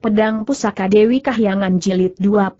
Pedang Pusaka Dewi Kahyangan Jilid 21.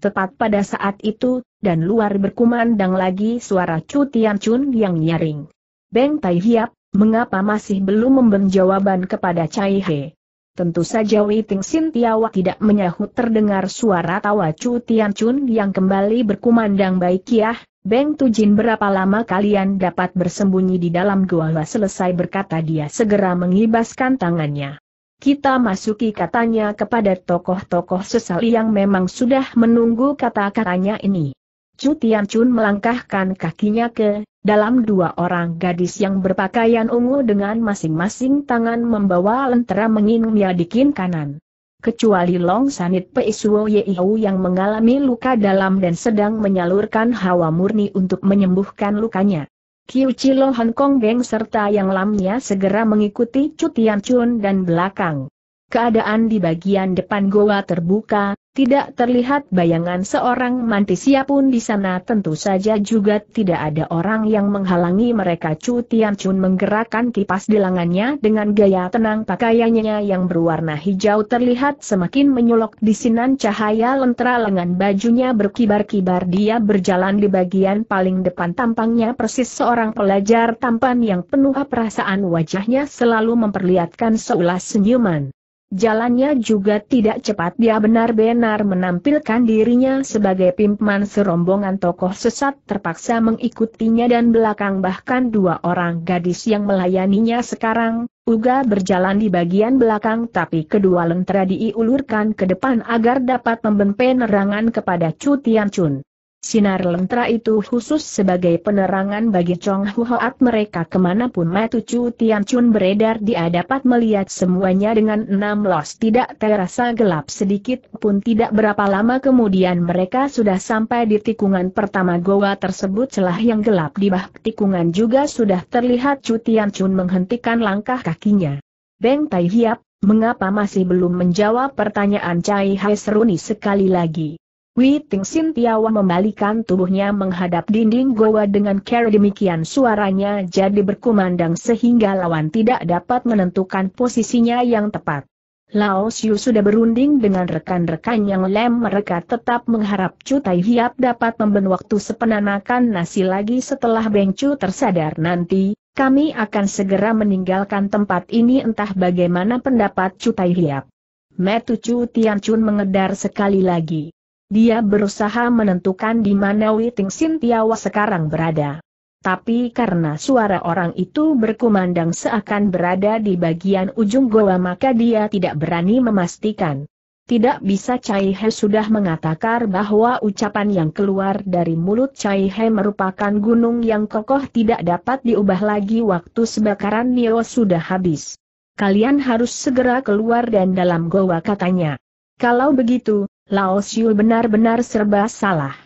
Tepat pada saat itu, dan luar berkumandang lagi suara Chu Tian yang nyaring. Beng Tai Hiap, mengapa masih belum memberi jawaban kepada Cai He? Tentu saja Wei Ting Sin Tiawa tidak menyahut terdengar suara tawa Chu Tian yang kembali berkumandang baik ya. Beng Tujin berapa lama kalian dapat bersembunyi di dalam gua selesai berkata dia segera mengibaskan tangannya. Kita masuki katanya kepada tokoh-tokoh sesali yang memang sudah menunggu kata-katanya ini. Chu Tian Chun melangkahkan kakinya ke dalam dua orang gadis yang berpakaian ungu dengan masing-masing tangan membawa lentera menginumnya di kin kanan. Kecuali Long Sanit Pei Peisuo Yeihu yang mengalami luka dalam dan sedang menyalurkan hawa murni untuk menyembuhkan lukanya. Kiu Chilo Hong Kong Geng serta yang lamnya segera mengikuti Cutian Chun dan belakang. Keadaan di bagian depan goa terbuka, tidak terlihat bayangan seorang mantisia pun di sana tentu saja juga tidak ada orang yang menghalangi mereka Chu Tian Chun menggerakkan kipas di lengannya dengan gaya tenang pakaiannya yang berwarna hijau terlihat semakin menyolok di sinan cahaya lentera lengan bajunya berkibar-kibar dia berjalan di bagian paling depan tampangnya persis seorang pelajar tampan yang penuh perasaan wajahnya selalu memperlihatkan seulas senyuman. Jalannya juga tidak cepat dia benar-benar menampilkan dirinya sebagai pimpinan serombongan tokoh sesat terpaksa mengikutinya dan belakang bahkan dua orang gadis yang melayaninya sekarang, Uga berjalan di bagian belakang tapi kedua lentera diulurkan ke depan agar dapat memben penerangan kepada Chu Tian Chun. Sinar lentera itu khusus sebagai penerangan bagi Chong Huat mereka kemanapun Matu Chu Tian Chun beredar dia dapat melihat semuanya dengan enam los tidak terasa gelap sedikit pun tidak berapa lama kemudian mereka sudah sampai di tikungan pertama goa tersebut celah yang gelap di bah tikungan juga sudah terlihat Chu Tian Chun menghentikan langkah kakinya. Beng Tai Hiap, mengapa masih belum menjawab pertanyaan Cai Hai Seruni sekali lagi? Ting Sin Sintiawan membalikan tubuhnya menghadap dinding goa dengan cara demikian suaranya jadi berkumandang sehingga lawan tidak dapat menentukan posisinya yang tepat. Lao Xiu sudah berunding dengan rekan-rekan yang lem mereka tetap mengharap Chu Tai Hiap dapat memberi waktu sepenanakan nasi lagi setelah Beng Chu tersadar nanti, kami akan segera meninggalkan tempat ini entah bagaimana pendapat Chu Tai Hiap. Metu Chu Tian Chun mengedar sekali lagi dia berusaha menentukan di mana Witing Sintiawa sekarang berada. Tapi karena suara orang itu berkumandang seakan berada di bagian ujung goa maka dia tidak berani memastikan. Tidak bisa Chai He sudah mengatakan bahwa ucapan yang keluar dari mulut Chai He merupakan gunung yang kokoh tidak dapat diubah lagi waktu sebakaran Nio sudah habis. Kalian harus segera keluar dan dalam goa katanya. Kalau begitu, Lao Xiu benar-benar serba salah.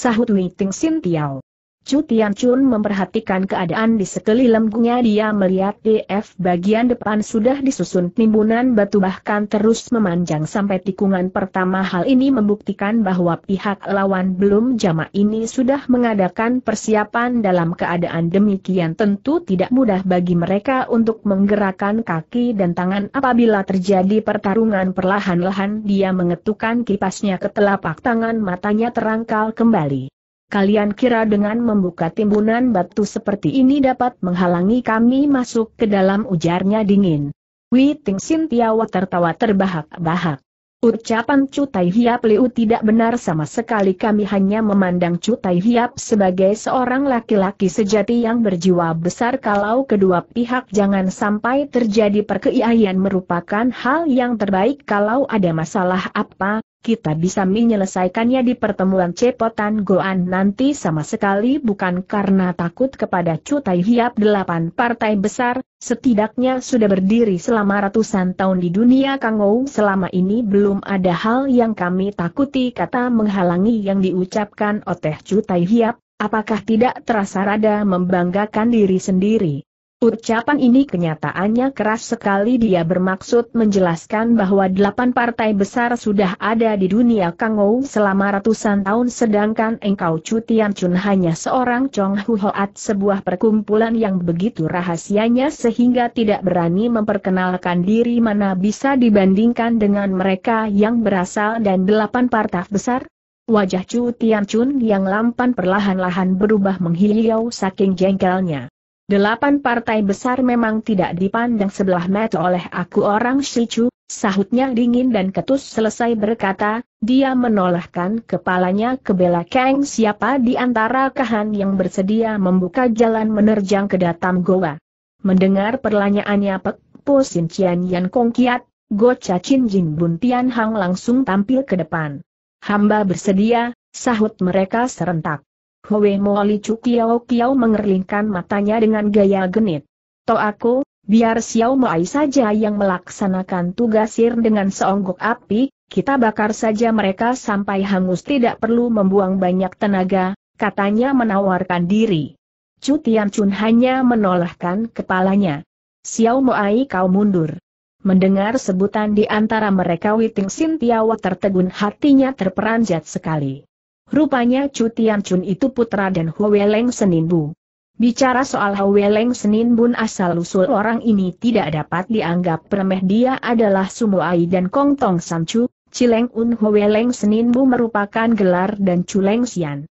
Sahut Wei Ting Sin Tiao. Chu Tian Chun memperhatikan keadaan di sekeliling lembungnya dia melihat DF bagian depan sudah disusun timbunan batu bahkan terus memanjang sampai tikungan pertama hal ini membuktikan bahwa pihak lawan belum jamak ini sudah mengadakan persiapan dalam keadaan demikian tentu tidak mudah bagi mereka untuk menggerakkan kaki dan tangan apabila terjadi pertarungan perlahan-lahan dia mengetukkan kipasnya ke telapak tangan matanya terangkal kembali. Kalian kira dengan membuka timbunan batu seperti ini dapat menghalangi kami masuk ke dalam ujarnya dingin. Witing Sintiawa tertawa terbahak-bahak. Ucapan Cutai Hiap Liu tidak benar sama sekali kami hanya memandang Cutai Hiap sebagai seorang laki-laki sejati yang berjiwa besar kalau kedua pihak jangan sampai terjadi perkeiaian merupakan hal yang terbaik kalau ada masalah apa, kita bisa menyelesaikannya di pertemuan Cepotan Goan nanti sama sekali bukan karena takut kepada Cutai Hiap delapan partai besar, setidaknya sudah berdiri selama ratusan tahun di dunia Kangou selama ini belum ada hal yang kami takuti kata menghalangi yang diucapkan oleh Cutai Hiap, apakah tidak terasa rada membanggakan diri sendiri. Ucapan ini kenyataannya keras sekali dia bermaksud menjelaskan bahwa delapan partai besar sudah ada di dunia Kangou selama ratusan tahun sedangkan engkau Tian Chun hanya seorang Chong Hu Hoat sebuah perkumpulan yang begitu rahasianya sehingga tidak berani memperkenalkan diri mana bisa dibandingkan dengan mereka yang berasal dan delapan partai besar? Wajah Tian Chun yang lampan perlahan-lahan berubah menghijau saking jengkelnya. Delapan partai besar memang tidak dipandang sebelah mata oleh aku orang Shichu, sahutnya dingin dan ketus selesai berkata, dia menolahkan kepalanya ke belakang. siapa di antara kahan yang bersedia membuka jalan menerjang ke datam goa. Mendengar perlanyaannya Pek Po Sin Cian Yan Kong Kiat, Go Cha Chin Jin Bun Tian Hang langsung tampil ke depan. Hamba bersedia, sahut mereka serentak. Hwe Moli Cukiao Kiao mengerlingkan matanya dengan gaya genit. To aku, biar Xiao Mai saja yang melaksanakan tugas sir dengan seonggok api, kita bakar saja mereka sampai hangus tidak perlu membuang banyak tenaga, katanya menawarkan diri. Chu Tian Chun hanya menolakkan kepalanya. Xiao Moai kau mundur. Mendengar sebutan di antara mereka Witing Sintiawa tertegun hatinya terperanjat sekali. Rupanya Chu Chun itu putra dan Huweleng Seninbu. Bicara soal Leng Senin Bun asal-usul orang ini tidak dapat dianggap remeh dia adalah Sumuai dan Kong Tong Chu, Cileng Un Leng Senin Bu merupakan gelar dan Leng Xian.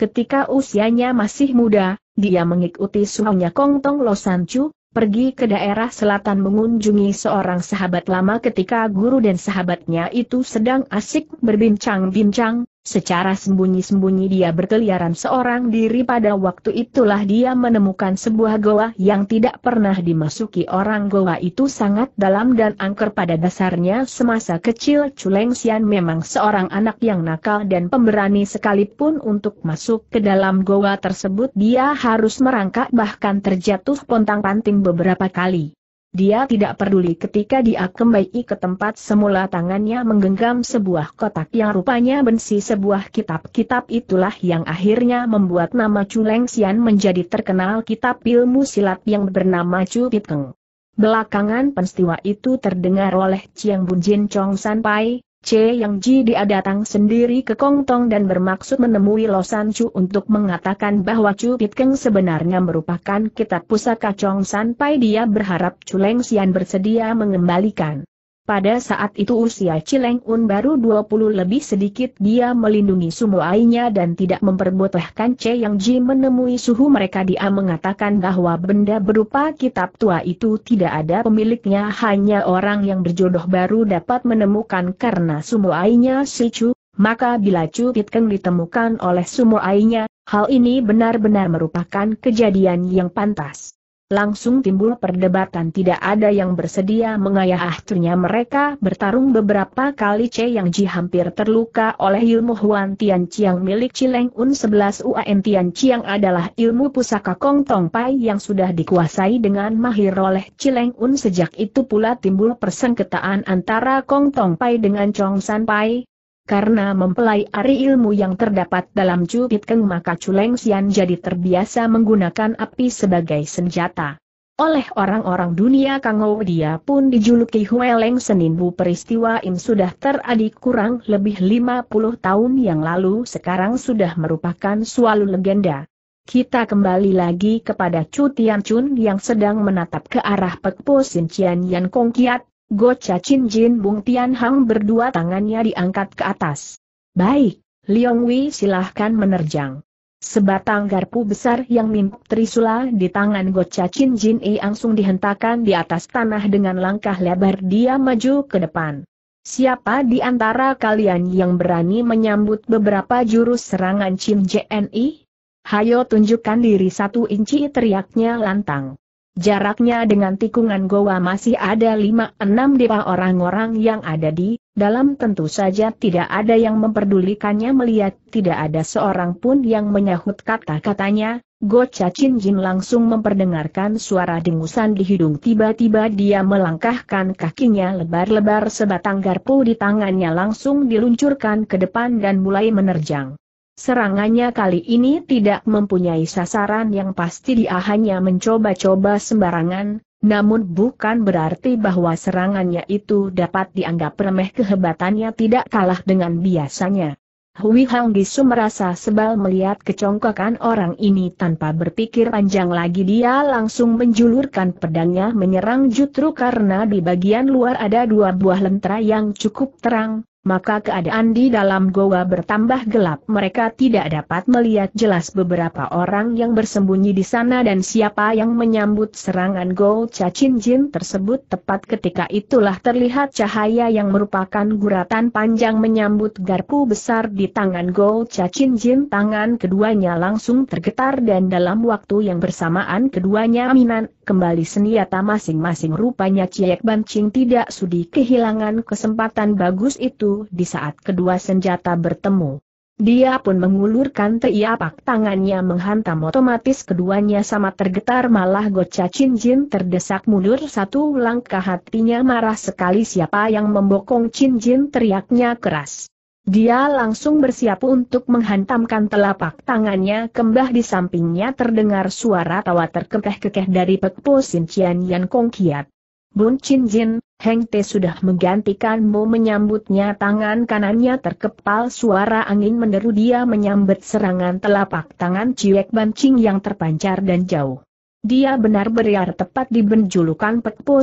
Ketika usianya masih muda, dia mengikuti suhunya Kong Tong Lo Chu, pergi ke daerah selatan mengunjungi seorang sahabat lama ketika guru dan sahabatnya itu sedang asik berbincang-bincang, Secara sembunyi-sembunyi dia berkeliaran seorang diri pada waktu itulah dia menemukan sebuah goa yang tidak pernah dimasuki orang goa itu sangat dalam dan angker pada dasarnya semasa kecil Culeng Sian memang seorang anak yang nakal dan pemberani sekalipun untuk masuk ke dalam goa tersebut dia harus merangkak bahkan terjatuh pontang-panting beberapa kali. Dia tidak peduli ketika dia kembali ke tempat semula tangannya menggenggam sebuah kotak yang rupanya bensi sebuah kitab-kitab itulah yang akhirnya membuat nama Chu Leng Xian menjadi terkenal kitab ilmu silat yang bernama Chu Keng. Belakangan peristiwa itu terdengar oleh Chiang Jin Chong San Pai, C. Yang Ji dia datang sendiri ke Kongtong dan bermaksud menemui Losan Chu untuk mengatakan bahwa Chu Pit Keng sebenarnya merupakan kitab pusaka Chong San Pai dia berharap Chu Leng Xian bersedia mengembalikan. Pada saat itu usia Cileng Un baru 20 lebih sedikit dia melindungi sumuainya dan tidak memperbolehkan C Yang Ji menemui suhu mereka dia mengatakan bahwa benda berupa kitab tua itu tidak ada pemiliknya hanya orang yang berjodoh baru dapat menemukan karena sumuainya si Chu, maka bila Chu Titkeng ditemukan oleh sumuainya, hal ini benar-benar merupakan kejadian yang pantas. Langsung timbul perdebatan tidak ada yang bersedia mengayah akhirnya mereka bertarung beberapa kali C Yang Ji hampir terluka oleh ilmu Huan Tian Chiang milik Cileng Un 11 Uan Tian Chiang adalah ilmu pusaka Kong Tong Pai yang sudah dikuasai dengan mahir oleh Cileng Un sejak itu pula timbul persengketaan antara Kong Tong Pai dengan Chong San Pai, karena mempelai ari ilmu yang terdapat dalam Cupit Keng maka Chuleng Xian jadi terbiasa menggunakan api sebagai senjata. Oleh orang-orang dunia Kangou dia pun dijuluki Hueleng Seninbu peristiwa ini sudah teradik kurang lebih 50 tahun yang lalu sekarang sudah merupakan suatu legenda. Kita kembali lagi kepada Chu Tian Chun yang sedang menatap ke arah Pekpo Sin yang Yan Kong Kiat, Gocha Chin Jin Bung Tian Hang berdua tangannya diangkat ke atas. Baik, Liong Wei silahkan menerjang. Sebatang garpu besar yang mimp trisula di tangan Gocha Chin Jin E langsung dihentakkan di atas tanah dengan langkah lebar dia maju ke depan. Siapa di antara kalian yang berani menyambut beberapa jurus serangan Chin E? Hayo tunjukkan diri satu inci teriaknya lantang. Jaraknya dengan tikungan goa masih ada lima enam depa orang-orang yang ada di dalam tentu saja tidak ada yang memperdulikannya melihat tidak ada seorang pun yang menyahut kata-katanya. Gocha Chin Jin langsung memperdengarkan suara dengusan di hidung tiba-tiba dia melangkahkan kakinya lebar-lebar sebatang garpu di tangannya langsung diluncurkan ke depan dan mulai menerjang. Serangannya kali ini tidak mempunyai sasaran yang pasti dia hanya mencoba-coba sembarangan, namun bukan berarti bahwa serangannya itu dapat dianggap remeh kehebatannya tidak kalah dengan biasanya. Hui Hang Gisu merasa sebal melihat kecongkokan orang ini tanpa berpikir panjang lagi dia langsung menjulurkan pedangnya menyerang jutru karena di bagian luar ada dua buah lentera yang cukup terang, maka keadaan di dalam goa bertambah gelap. Mereka tidak dapat melihat jelas beberapa orang yang bersembunyi di sana dan siapa yang menyambut serangan Go Cacin Jin tersebut tepat ketika itulah terlihat cahaya yang merupakan guratan panjang menyambut garpu besar di tangan Go Cacin Jin. Tangan keduanya langsung tergetar dan dalam waktu yang bersamaan keduanya Minan kembali senjata masing-masing rupanya Ciek Bancing tidak sudi kehilangan kesempatan bagus itu di saat kedua senjata bertemu. Dia pun mengulurkan teiapak tangannya menghantam otomatis keduanya sama tergetar malah Gocha Chin terdesak mundur satu langkah hatinya marah sekali siapa yang membokong Chin teriaknya keras. Dia langsung bersiap untuk menghantamkan telapak tangannya kembah di sampingnya terdengar suara tawa terkekeh-kekeh dari Pekpo Sincian Yan Kong Kiat. Bun Chin Jin, Heng Te sudah menggantikanmu menyambutnya tangan kanannya terkepal suara angin meneru dia menyambut serangan telapak tangan Ciek Bancing yang terpancar dan jauh. Dia benar beriar tepat di benjulukan Pekpo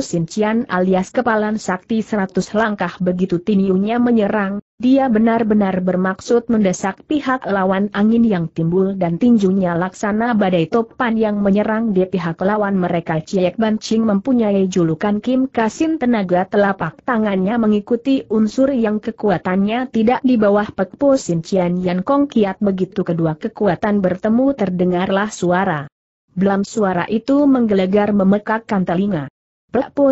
alias kepalan sakti seratus langkah begitu tiniunya menyerang, dia benar-benar bermaksud mendesak pihak lawan angin yang timbul dan tinjunya laksana badai topan yang menyerang di pihak lawan mereka Ciek Bancing mempunyai julukan Kim Kasin tenaga telapak tangannya mengikuti unsur yang kekuatannya tidak di bawah Pek Po Sin Cian Yan Kong Kiat begitu kedua kekuatan bertemu terdengarlah suara. Blam suara itu menggelegar memekakkan telinga.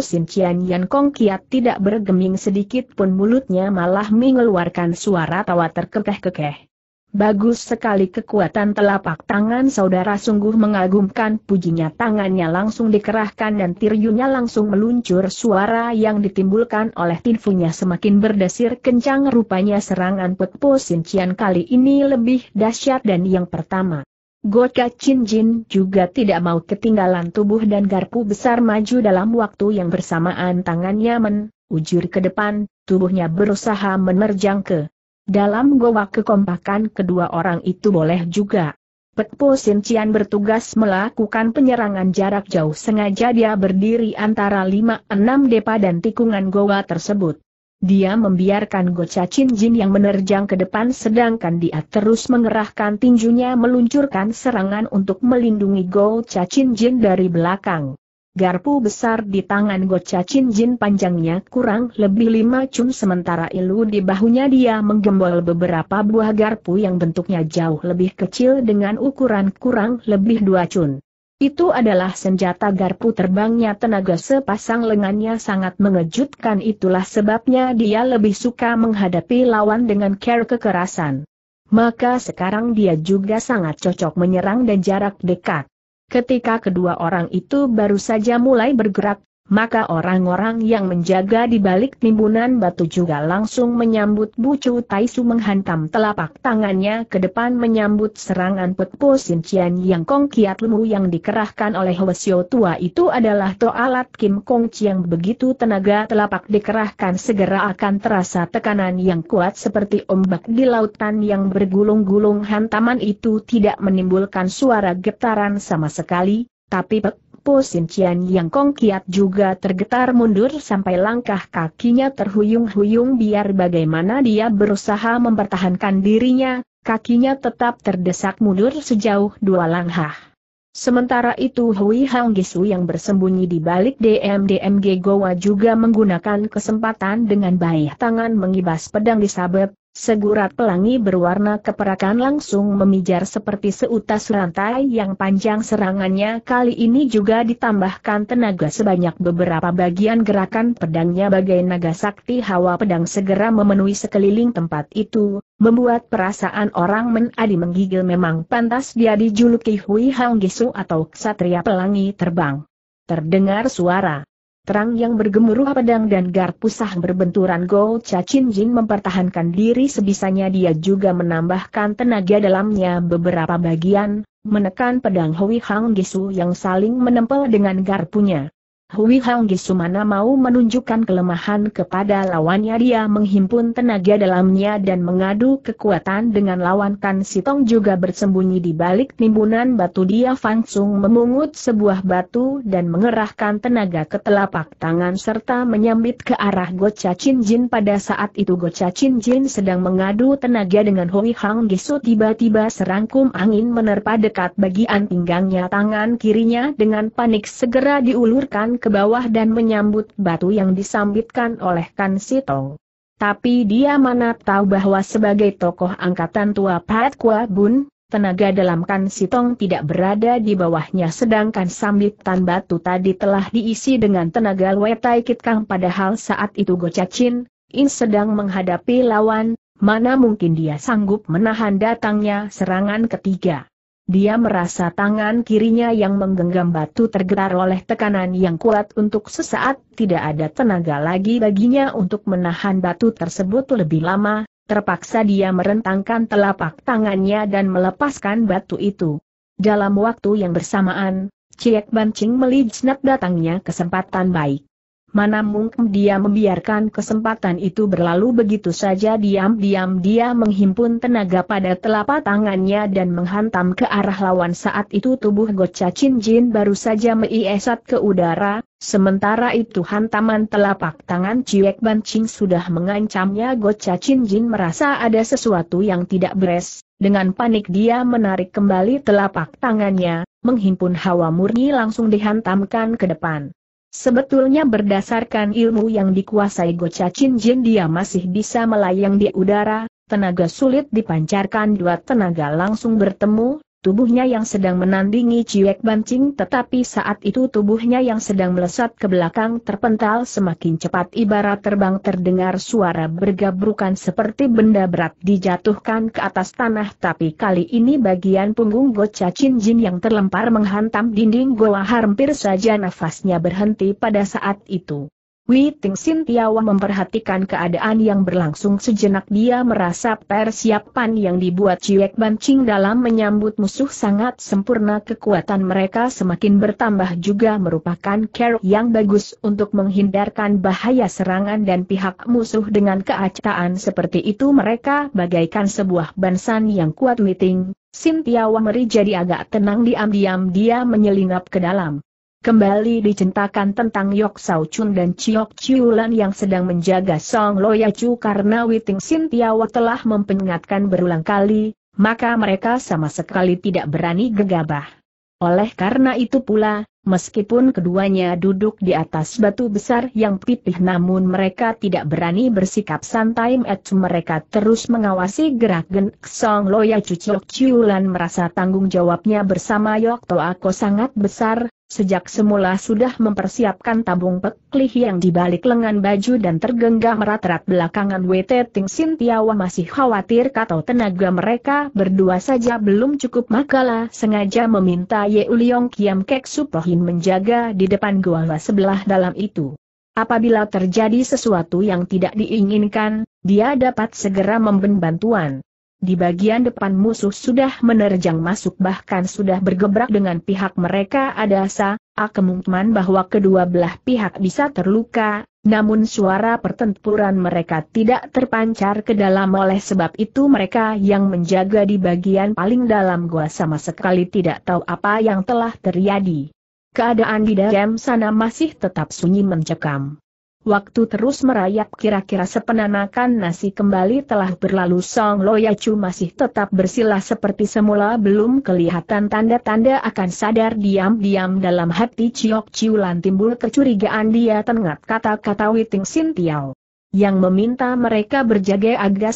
Sin Cian Yan Kong Kiat tidak bergeming sedikit pun mulutnya malah mengeluarkan suara tawa terkekeh-kekeh. Bagus sekali kekuatan telapak tangan saudara sungguh mengagumkan pujinya tangannya langsung dikerahkan dan tiryunya langsung meluncur suara yang ditimbulkan oleh tinfunya semakin berdesir kencang rupanya serangan Put Po Cian kali ini lebih dahsyat dan yang pertama. Goka Chin Jin juga tidak mau ketinggalan tubuh dan garpu besar maju dalam waktu yang bersamaan tangannya men, ujur ke depan, tubuhnya berusaha menerjang ke. Dalam goa kekompakan kedua orang itu boleh juga. Petpo Cian bertugas melakukan penyerangan jarak jauh sengaja dia berdiri antara 5-6 depa dan tikungan goa tersebut. Dia membiarkan Gocha Jin yang menerjang ke depan sedangkan dia terus mengerahkan tinjunya meluncurkan serangan untuk melindungi Gocha Jin dari belakang. Garpu besar di tangan Gocha Jin panjangnya kurang lebih lima cum sementara ilu di bahunya dia menggembol beberapa buah garpu yang bentuknya jauh lebih kecil dengan ukuran kurang lebih dua cun. Itu adalah senjata garpu terbangnya tenaga sepasang lengannya sangat mengejutkan itulah sebabnya dia lebih suka menghadapi lawan dengan care kekerasan. Maka sekarang dia juga sangat cocok menyerang dan jarak dekat. Ketika kedua orang itu baru saja mulai bergerak, maka orang-orang yang menjaga di balik timbunan batu juga langsung menyambut Bucu Taisu menghantam telapak tangannya ke depan menyambut serangan petpo Sincian yang Kong Kiat Lemu yang dikerahkan oleh Wesio Tua itu adalah Toalat Kim Kong Chiang begitu tenaga telapak dikerahkan segera akan terasa tekanan yang kuat seperti ombak di lautan yang bergulung-gulung hantaman itu tidak menimbulkan suara getaran sama sekali, tapi Pek Po Sincian yang kongkiat juga tergetar mundur sampai langkah kakinya terhuyung-huyung biar bagaimana dia berusaha mempertahankan dirinya, kakinya tetap terdesak mundur sejauh dua langkah. Sementara itu Hui Hang Gisu yang bersembunyi di balik DMDMG Goa juga menggunakan kesempatan dengan baik tangan mengibas pedang di disabet, Segurat pelangi berwarna keperakan langsung memijar seperti seutas rantai yang panjang serangannya kali ini juga ditambahkan tenaga sebanyak beberapa bagian gerakan pedangnya bagai naga sakti hawa pedang segera memenuhi sekeliling tempat itu, membuat perasaan orang menadi menggigil memang pantas dia dijuluki Hui Hang Gisu atau Ksatria Pelangi Terbang. Terdengar suara Terang yang bergemuruh pedang dan garpu sah berbenturan Go Cha Chin Jin mempertahankan diri sebisanya dia juga menambahkan tenaga dalamnya beberapa bagian, menekan pedang Hui Hang Gisu yang saling menempel dengan garpunya. Hui Hang Gisumana mau menunjukkan kelemahan kepada lawannya dia menghimpun tenaga dalamnya dan mengadu kekuatan dengan lawan Kan Sitong juga bersembunyi di balik timbunan batu dia Fansung memungut sebuah batu dan mengerahkan tenaga ke telapak tangan serta menyambit ke arah Gocha Chin Jin pada saat itu Gocha Chin Jin sedang mengadu tenaga dengan Hui Hang Gisu tiba-tiba serangkum angin menerpa dekat bagian pinggangnya tangan kirinya dengan panik segera diulurkan ke bawah dan menyambut batu yang disambitkan oleh Kan Sitong. Tapi dia mana tahu bahwa sebagai tokoh angkatan tua Pat Kua Bun, tenaga dalam Kan Sitong tidak berada di bawahnya sedangkan sambitan batu tadi telah diisi dengan tenaga Lue Tai Kit Kang padahal saat itu Go Chin, In sedang menghadapi lawan, mana mungkin dia sanggup menahan datangnya serangan ketiga dia merasa tangan kirinya yang menggenggam batu tergetar oleh tekanan yang kuat untuk sesaat, tidak ada tenaga lagi baginya untuk menahan batu tersebut lebih lama, terpaksa dia merentangkan telapak tangannya dan melepaskan batu itu. Dalam waktu yang bersamaan, Ciek Bancing melihat datangnya kesempatan baik. Mana mungkin dia membiarkan kesempatan itu berlalu begitu saja diam-diam dia menghimpun tenaga pada telapak tangannya dan menghantam ke arah lawan saat itu tubuh Gocha Chin Jin baru saja meiesat ke udara, sementara itu hantaman telapak tangan Ciek Ban Ching sudah mengancamnya Gocha Chin Jin merasa ada sesuatu yang tidak beres, dengan panik dia menarik kembali telapak tangannya, menghimpun hawa murni langsung dihantamkan ke depan. Sebetulnya berdasarkan ilmu yang dikuasai Gocha Chin Jin dia masih bisa melayang di udara, tenaga sulit dipancarkan dua tenaga langsung bertemu, tubuhnya yang sedang menandingi Ciwek Bancing tetapi saat itu tubuhnya yang sedang melesat ke belakang terpental semakin cepat ibarat terbang terdengar suara bergabrukan seperti benda berat dijatuhkan ke atas tanah tapi kali ini bagian punggung Gocha Chin Jin yang terlempar menghantam dinding goa hampir saja nafasnya berhenti pada saat itu. Wei Ting Sin memperhatikan keadaan yang berlangsung sejenak dia merasa persiapan yang dibuat Ciek Bancing dalam menyambut musuh sangat sempurna kekuatan mereka semakin bertambah juga merupakan care yang bagus untuk menghindarkan bahaya serangan dan pihak musuh dengan keacaan seperti itu mereka bagaikan sebuah bansan yang kuat Wei Ting. Sin meri jadi agak tenang diam-diam dia menyelinap ke dalam kembali dicentakan tentang Yok Sao Chun dan Chiok Chiulan yang sedang menjaga Song Loya Chu karena Witing Sin Tiawa telah memperingatkan berulang kali, maka mereka sama sekali tidak berani gegabah. Oleh karena itu pula, meskipun keduanya duduk di atas batu besar yang pipih namun mereka tidak berani bersikap santai et mereka terus mengawasi gerak genik Song Loya Chu Chiok Chiulan merasa tanggung jawabnya bersama Yok Ko sangat besar, sejak semula sudah mempersiapkan tabung peklih yang dibalik lengan baju dan tergenggam erat rat belakangan WT Ting Sin Tiawa masih khawatir kata tenaga mereka berdua saja belum cukup makalah sengaja meminta Ye Uliong Kiam Kek Supohin menjaga di depan gua sebelah dalam itu. Apabila terjadi sesuatu yang tidak diinginkan, dia dapat segera memben bantuan. Di bagian depan musuh sudah menerjang masuk bahkan sudah bergebrak dengan pihak mereka ada asa, kemungkinan bahwa kedua belah pihak bisa terluka, namun suara pertempuran mereka tidak terpancar ke dalam oleh sebab itu mereka yang menjaga di bagian paling dalam gua sama sekali tidak tahu apa yang telah terjadi. Keadaan di dalam sana masih tetap sunyi mencekam. Waktu terus merayap kira-kira sepenanakan nasi kembali telah berlalu Song ya Chu masih tetap bersila seperti semula belum kelihatan tanda-tanda akan sadar diam-diam dalam hati Ciok Ciulan timbul kecurigaan dia tengat kata-kata Witing Sintiao yang meminta mereka berjaga agar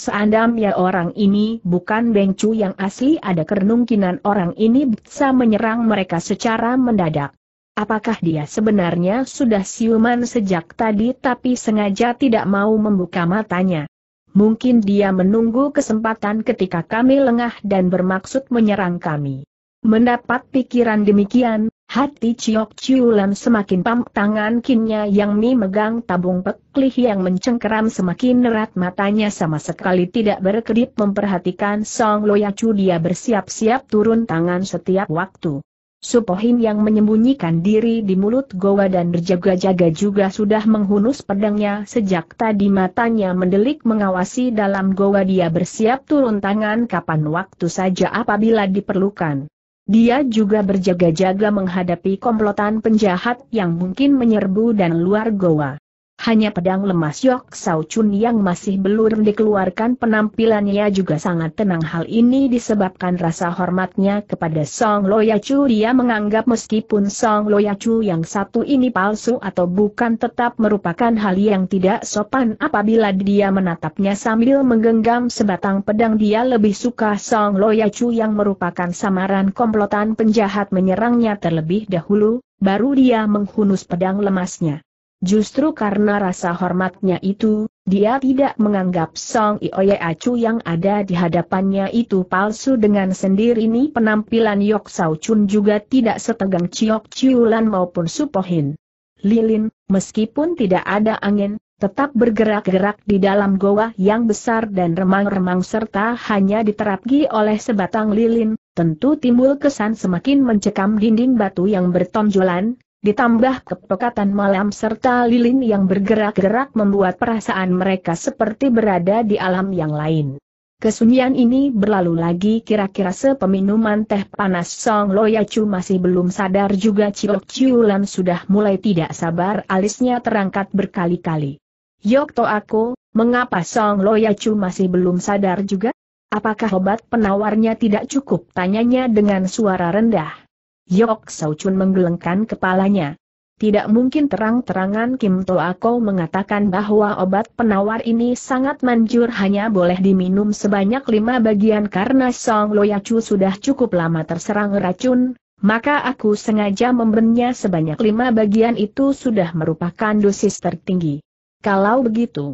ya orang ini bukan Bengcu yang asli ada kemungkinan orang ini bisa menyerang mereka secara mendadak. Apakah dia sebenarnya sudah siuman sejak tadi tapi sengaja tidak mau membuka matanya? Mungkin dia menunggu kesempatan ketika kami lengah dan bermaksud menyerang kami. Mendapat pikiran demikian, hati Ciok Ciulan semakin pam tangan kinnya yang memegang tabung peklih yang mencengkeram semakin erat matanya sama sekali tidak berkedip memperhatikan Song Loyacu dia bersiap-siap turun tangan setiap waktu. Supohin yang menyembunyikan diri di mulut goa dan berjaga-jaga juga sudah menghunus pedangnya sejak tadi matanya mendelik mengawasi dalam goa dia bersiap turun tangan kapan waktu saja apabila diperlukan. Dia juga berjaga-jaga menghadapi komplotan penjahat yang mungkin menyerbu dan luar goa. Hanya pedang lemas Yok Sao Chun yang masih belum dikeluarkan penampilannya juga sangat tenang hal ini disebabkan rasa hormatnya kepada Song Loyacu Chu dia menganggap meskipun Song Loyacu Chu yang satu ini palsu atau bukan tetap merupakan hal yang tidak sopan apabila dia menatapnya sambil menggenggam sebatang pedang dia lebih suka Song Loyacu Chu yang merupakan samaran komplotan penjahat menyerangnya terlebih dahulu, baru dia menghunus pedang lemasnya. Justru karena rasa hormatnya itu, dia tidak menganggap Song Ioye Acu yang ada di hadapannya itu palsu dengan sendiri ini penampilan Yok Sao Chun juga tidak setegang Chiok Chiulan maupun Supohin. Lilin, meskipun tidak ada angin, tetap bergerak-gerak di dalam goa yang besar dan remang-remang serta hanya diterapgi oleh sebatang lilin, tentu timbul kesan semakin mencekam dinding batu yang bertonjolan, ditambah kepekatan malam serta lilin yang bergerak-gerak membuat perasaan mereka seperti berada di alam yang lain. Kesunyian ini berlalu lagi kira-kira sepeminuman teh panas Song Loyacu masih belum sadar juga Ciok Ciulan sudah mulai tidak sabar alisnya terangkat berkali-kali. Yokto aku, mengapa Song Loyacu masih belum sadar juga? Apakah obat penawarnya tidak cukup? Tanyanya dengan suara rendah. Yok Chun menggelengkan kepalanya. Tidak mungkin terang-terangan Kim Ako mengatakan bahwa obat penawar ini sangat manjur hanya boleh diminum sebanyak lima bagian karena Song Loyacu sudah cukup lama terserang racun, maka aku sengaja memberinya sebanyak lima bagian itu sudah merupakan dosis tertinggi. Kalau begitu,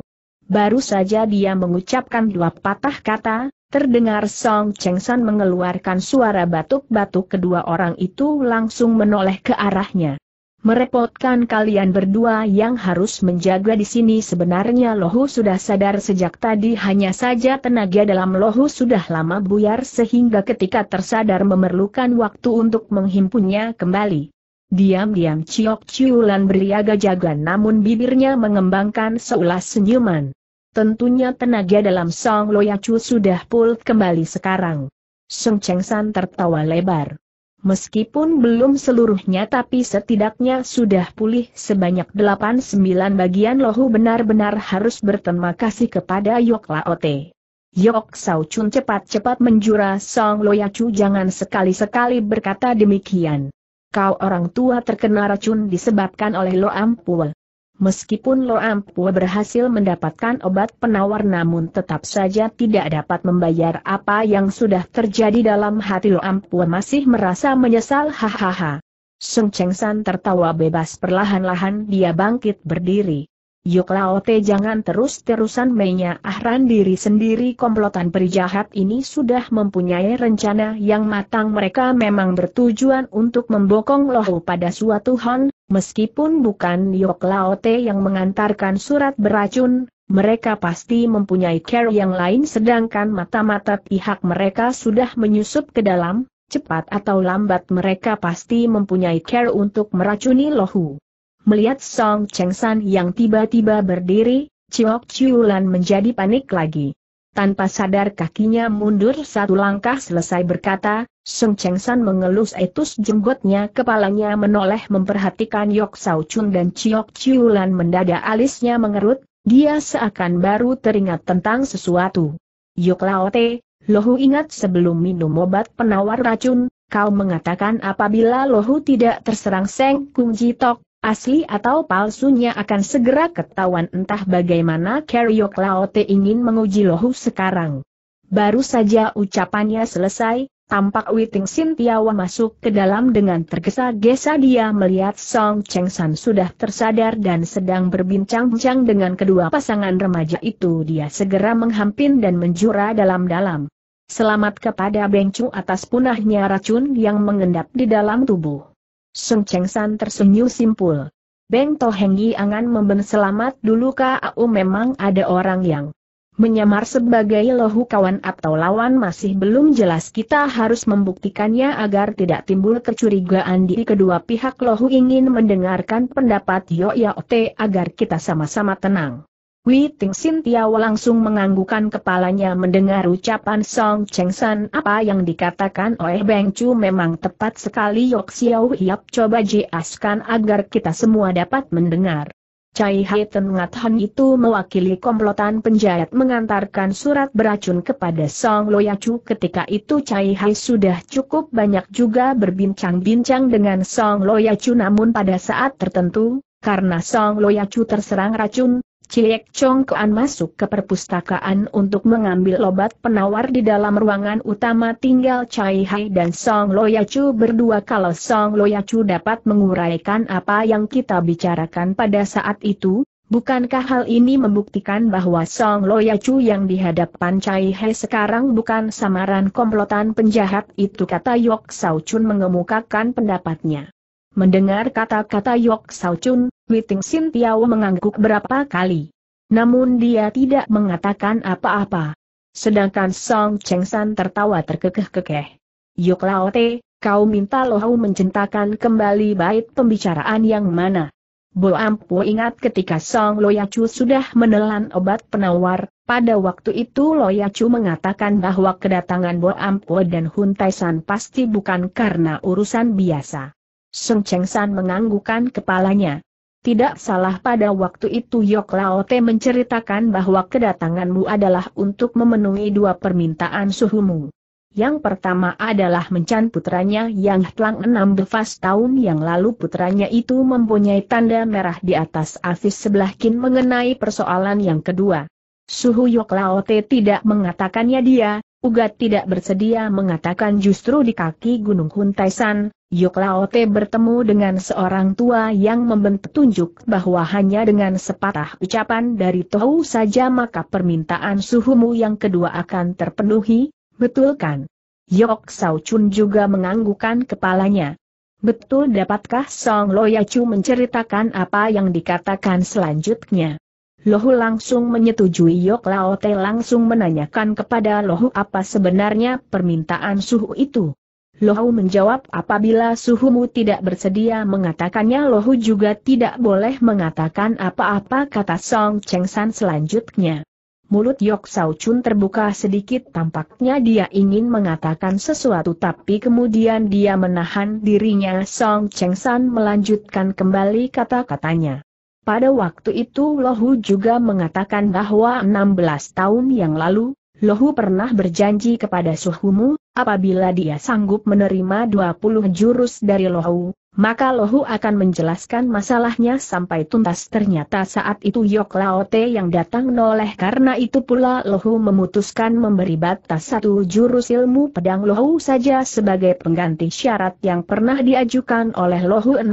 Baru saja dia mengucapkan dua patah kata, terdengar Song Cheng San mengeluarkan suara batuk-batuk kedua orang itu langsung menoleh ke arahnya. Merepotkan kalian berdua yang harus menjaga di sini sebenarnya Lohu sudah sadar sejak tadi hanya saja tenaga dalam Lohu sudah lama buyar sehingga ketika tersadar memerlukan waktu untuk menghimpunnya kembali. Diam-diam Ciok Ciulan beriaga jaga namun bibirnya mengembangkan seulas senyuman. Tentunya tenaga dalam Song Loyacu sudah pul kembali sekarang. Song Cheng San tertawa lebar. Meskipun belum seluruhnya tapi setidaknya sudah pulih sebanyak 8-9 bagian lohu benar-benar harus berterima kasih kepada Yok Laote. Yok Sao Chun cepat-cepat menjura Song Loyacu jangan sekali-sekali berkata demikian. Kau orang tua terkena racun disebabkan oleh Lo Ampul. Meskipun Lo Ampua berhasil mendapatkan obat penawar namun tetap saja tidak dapat membayar apa yang sudah terjadi dalam hati Lo Ampua masih merasa menyesal hahaha. Sung Cheng San tertawa bebas perlahan-lahan dia bangkit berdiri. Yuk Laote jangan terus-terusan mainnya ahran diri sendiri komplotan perijahat ini sudah mempunyai rencana yang matang mereka memang bertujuan untuk membokong Lohu pada suatu hon, Meskipun bukan Yok Laote yang mengantarkan surat beracun, mereka pasti mempunyai care yang lain sedangkan mata-mata pihak mereka sudah menyusup ke dalam, cepat atau lambat mereka pasti mempunyai care untuk meracuni lohu. Melihat Song Cheng San yang tiba-tiba berdiri, Chiok Chiulan menjadi panik lagi tanpa sadar kakinya mundur satu langkah selesai berkata, Seng Cheng San mengelus etus jenggotnya kepalanya menoleh memperhatikan Yok Sao Chun dan Chiok Chiulan mendadak alisnya mengerut, dia seakan baru teringat tentang sesuatu. Yok Lao Te, Lohu ingat sebelum minum obat penawar racun, kau mengatakan apabila Lohu tidak terserang Seng Kung Jitok, asli atau palsunya akan segera ketahuan entah bagaimana Karyok Laote ingin menguji Lohu sekarang. Baru saja ucapannya selesai, tampak Witing Sintiawa masuk ke dalam dengan tergesa-gesa dia melihat Song Cheng San sudah tersadar dan sedang berbincang-bincang dengan kedua pasangan remaja itu dia segera menghampin dan menjura dalam-dalam. Selamat kepada Bengcu atas punahnya racun yang mengendap di dalam tubuh. Sun Cheng San tersenyum simpul. Beng Tohengi angan memben selamat dulu kau memang ada orang yang menyamar sebagai lohu kawan atau lawan masih belum jelas kita harus membuktikannya agar tidak timbul kecurigaan di kedua pihak lohu ingin mendengarkan pendapat Yo Yao Te agar kita sama-sama tenang. Wei Ting Sin Tiao langsung menganggukkan kepalanya mendengar ucapan Song Cheng San apa yang dikatakan oleh Beng Chu memang tepat sekali Yok Xiao Hiap coba jelaskan agar kita semua dapat mendengar. Cai Hai Tengat Ngathan itu mewakili komplotan penjahat mengantarkan surat beracun kepada Song Loyacu ketika itu Cai Hai sudah cukup banyak juga berbincang-bincang dengan Song Loyacu namun pada saat tertentu, karena Song Loyacu terserang racun, Ciliek Kuan masuk ke perpustakaan untuk mengambil obat penawar di dalam ruangan utama tinggal Chai Hai dan Song Loyacu berdua kalau Song Loyacu dapat menguraikan apa yang kita bicarakan pada saat itu, bukankah hal ini membuktikan bahwa Song Loyacu yang dihadapan Chai Hai sekarang bukan samaran komplotan penjahat itu kata Yok Sao Chun mengemukakan pendapatnya. Mendengar kata-kata Yok Sao Chun, Witing Sin Tiao mengangguk berapa kali. Namun dia tidak mengatakan apa-apa. Sedangkan Song Cheng San tertawa terkekeh-kekeh. Yok Lao Te, kau minta Lohau mencintakan kembali bait pembicaraan yang mana? Bo Ampu ingat ketika Song Loyacu sudah menelan obat penawar, pada waktu itu Loyacu mengatakan bahwa kedatangan Bo Ampu dan Hun Taisan pasti bukan karena urusan biasa. Seng Cheng San menganggukan kepalanya. Tidak salah pada waktu itu Yok Lao Te menceritakan bahwa kedatanganmu adalah untuk memenuhi dua permintaan suhumu. Yang pertama adalah mencan putranya yang telah befas tahun yang lalu putranya itu mempunyai tanda merah di atas afis sebelah kin mengenai persoalan yang kedua. Suhu Yok Te tidak mengatakannya dia, Ugat tidak bersedia mengatakan justru di kaki Gunung Huntaisan, Yok Laote bertemu dengan seorang tua yang membentuk tunjuk bahwa hanya dengan sepatah ucapan dari Tohu saja maka permintaan suhumu yang kedua akan terpenuhi, betul kan? Yok Sao Chun juga menganggukan kepalanya. Betul dapatkah Song Yacu menceritakan apa yang dikatakan selanjutnya? Lohu langsung menyetujui Yok Laote langsung menanyakan kepada Lohu apa sebenarnya permintaan suhu itu. Lohu menjawab apabila suhumu tidak bersedia mengatakannya Lohu juga tidak boleh mengatakan apa-apa kata Song Cheng San selanjutnya. Mulut Yok Sao Chun terbuka sedikit tampaknya dia ingin mengatakan sesuatu tapi kemudian dia menahan dirinya Song Cheng San melanjutkan kembali kata-katanya. Pada waktu itu Lohu juga mengatakan bahwa 16 tahun yang lalu, Lohu pernah berjanji kepada Suhumu, Apabila dia sanggup menerima 20 jurus dari Lohu, maka Lohu akan menjelaskan masalahnya sampai tuntas ternyata saat itu Yok Laote yang datang noleh karena itu pula Lohu memutuskan memberi batas satu jurus ilmu pedang Lohu saja sebagai pengganti syarat yang pernah diajukan oleh Lohu 16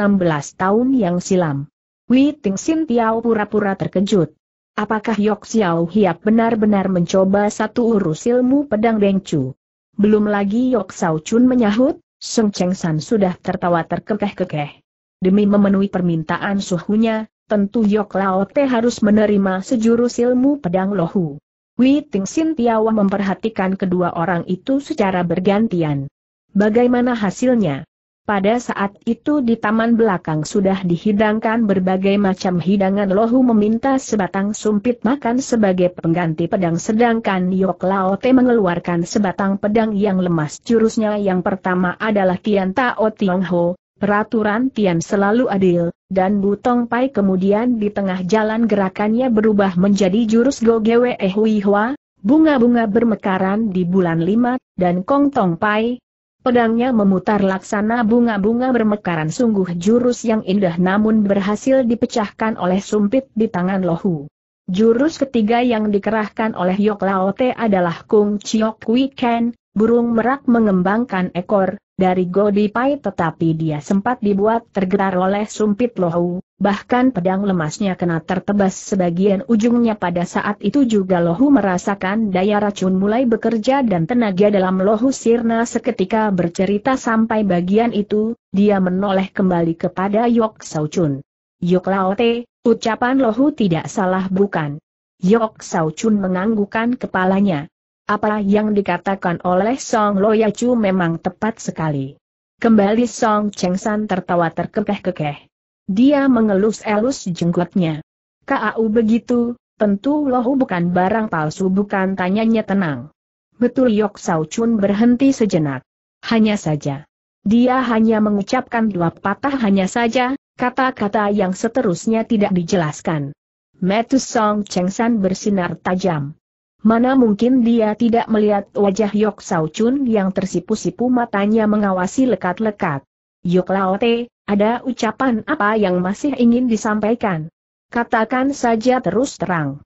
tahun yang silam. Wei Ting Sin Tiao pura-pura terkejut. Apakah Yok Xiao Hiap benar-benar mencoba satu urus ilmu pedang Chu? Belum lagi Yok Sao Chun menyahut, Seng Cheng San sudah tertawa terkekeh-kekeh. Demi memenuhi permintaan suhunya, tentu Yok Lao Te harus menerima sejurus ilmu pedang lohu. Wei Ting Sin Tiawa memperhatikan kedua orang itu secara bergantian. Bagaimana hasilnya? Pada saat itu di taman belakang sudah dihidangkan berbagai macam hidangan Lohu meminta sebatang sumpit makan sebagai pengganti pedang sedangkan Yok Laote mengeluarkan sebatang pedang yang lemas jurusnya yang pertama adalah Tian Tao Tiong Ho, peraturan Tian selalu adil, dan Butong Pai kemudian di tengah jalan gerakannya berubah menjadi jurus Go Gwe Hui Hua, bunga-bunga bermekaran di bulan lima, dan Kong Tong Pai, Pedangnya memutar laksana bunga-bunga bermekaran sungguh jurus yang indah namun berhasil dipecahkan oleh sumpit di tangan Lohu. Jurus ketiga yang dikerahkan oleh Yok Laote adalah Kung Chiok Kui Ken, burung merak mengembangkan ekor, dari Godipai tetapi dia sempat dibuat tergetar oleh sumpit Lohu, bahkan pedang lemasnya kena tertebas sebagian ujungnya pada saat itu juga lohu merasakan daya racun mulai bekerja dan tenaga dalam lohu sirna seketika bercerita sampai bagian itu, dia menoleh kembali kepada Yok Saucun. Yok Laote, ucapan lohu tidak salah bukan? Yok Saucun menganggukan kepalanya. Apa yang dikatakan oleh Song Loyacu memang tepat sekali. Kembali Song Cheng San tertawa terkekeh-kekeh. Dia mengelus-elus jenggotnya. Kau begitu, tentu lohu bukan barang palsu bukan tanyanya tenang. Betul Yok Sao Chun berhenti sejenak. Hanya saja. Dia hanya mengucapkan dua patah hanya saja, kata-kata yang seterusnya tidak dijelaskan. Metu Song Cheng San bersinar tajam. Mana mungkin dia tidak melihat wajah Yok Sao Chun yang tersipu-sipu matanya mengawasi lekat-lekat. Yuk Laote, ada ucapan apa yang masih ingin disampaikan? Katakan saja terus terang.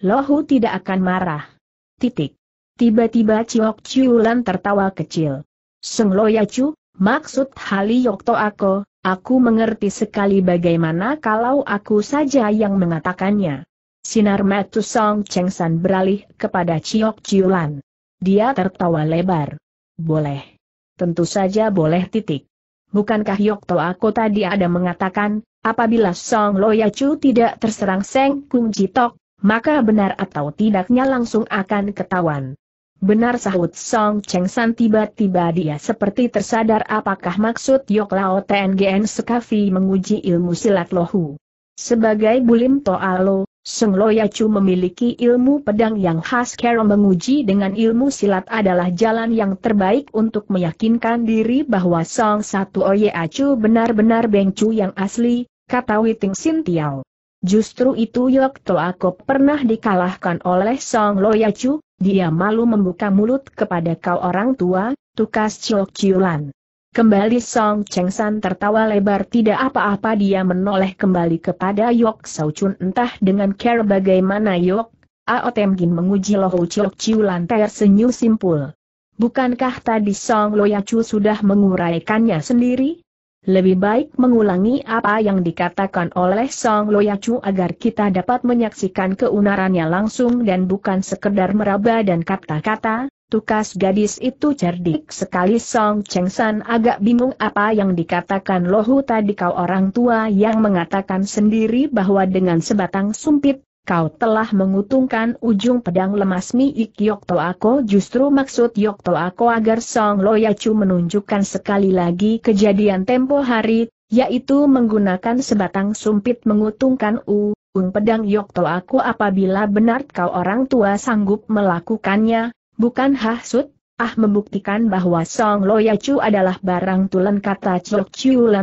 Lohu tidak akan marah. Titik. Tiba-tiba Ciok Ciulan tertawa kecil. Seng ya Chu, maksud Hali Yokto aku, aku mengerti sekali bagaimana kalau aku saja yang mengatakannya. Sinar Matu Song Cheng San beralih kepada Ciok Ciulan. Dia tertawa lebar. Boleh. Tentu saja boleh titik bukankah Yokto aku tadi ada mengatakan, apabila Song Loya Chu tidak terserang Seng Kung Jitok, maka benar atau tidaknya langsung akan ketahuan. Benar sahut Song Cheng San tiba-tiba dia seperti tersadar apakah maksud Yok Lao TNGN Sekafi menguji ilmu silat lohu. Sebagai bulim Toalo, Seng Loyacu memiliki ilmu pedang yang khas Kero menguji dengan ilmu silat adalah jalan yang terbaik untuk meyakinkan diri bahwa Song Satu Oye Acu benar-benar Bengcu yang asli, kata Witing Sintiao. Justru itu Yok Toakop pernah dikalahkan oleh Song Loyacu, dia malu membuka mulut kepada kau orang tua, tukas Chiu Lan. Kembali Song Cheng San tertawa lebar tidak apa-apa dia menoleh kembali kepada Yok Sao Chun entah dengan care bagaimana Yok, Ao Tem Gin menguji Lohu Chiok Chiu lantai senyum simpul. Bukankah tadi Song Lo Yacu sudah menguraikannya sendiri? Lebih baik mengulangi apa yang dikatakan oleh Song Lo Yacu agar kita dapat menyaksikan keunarannya langsung dan bukan sekedar meraba dan kata-kata, Tukas gadis itu cerdik sekali Song Cheng San agak bingung apa yang dikatakan Lohu tadi kau orang tua yang mengatakan sendiri bahwa dengan sebatang sumpit, kau telah mengutungkan ujung pedang lemas miik Yokto Ako justru maksud Yokto Ako agar Song Loyacu menunjukkan sekali lagi kejadian tempo hari, yaitu menggunakan sebatang sumpit menguntungkan u, ung pedang Yokto aku apabila benar kau orang tua sanggup melakukannya, Bukan hasut, Ah membuktikan bahwa Song Loya Chu adalah barang tulen kata Chok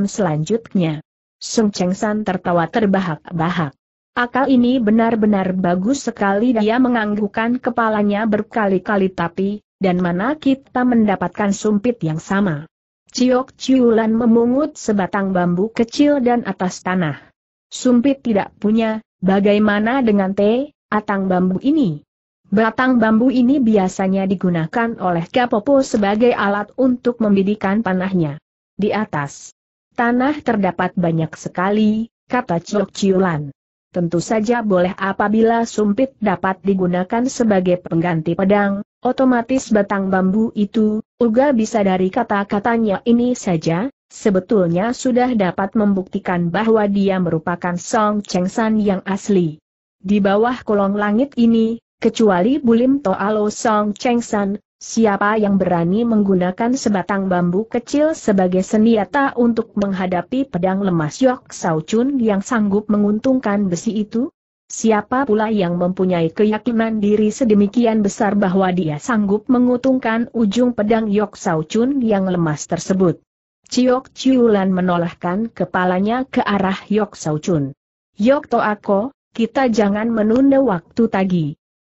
selanjutnya. Sung Cheng San tertawa terbahak-bahak. Akal ini benar-benar bagus sekali dia menganggukkan kepalanya berkali-kali tapi, dan mana kita mendapatkan sumpit yang sama. Ciok Ciulan memungut sebatang bambu kecil dan atas tanah. Sumpit tidak punya, bagaimana dengan teh, atang bambu ini? Batang bambu ini biasanya digunakan oleh Kapopo sebagai alat untuk membidikan panahnya. Di atas tanah terdapat banyak sekali, kata Ciok Ciulan. Tentu saja boleh apabila sumpit dapat digunakan sebagai pengganti pedang, otomatis batang bambu itu, Uga bisa dari kata-katanya ini saja, sebetulnya sudah dapat membuktikan bahwa dia merupakan Song Cheng San yang asli. Di bawah kolong langit ini, Kecuali Bulim Toalo Song Cheng San, siapa yang berani menggunakan sebatang bambu kecil sebagai senjata untuk menghadapi pedang lemas Yok Sao Chun yang sanggup menguntungkan besi itu? Siapa pula yang mempunyai keyakinan diri sedemikian besar bahwa dia sanggup menguntungkan ujung pedang Yok Sao Chun yang lemas tersebut? Ciok Ciulan menolakkan kepalanya ke arah Yok Sao Chun. Yok Toako, kita jangan menunda waktu tagi.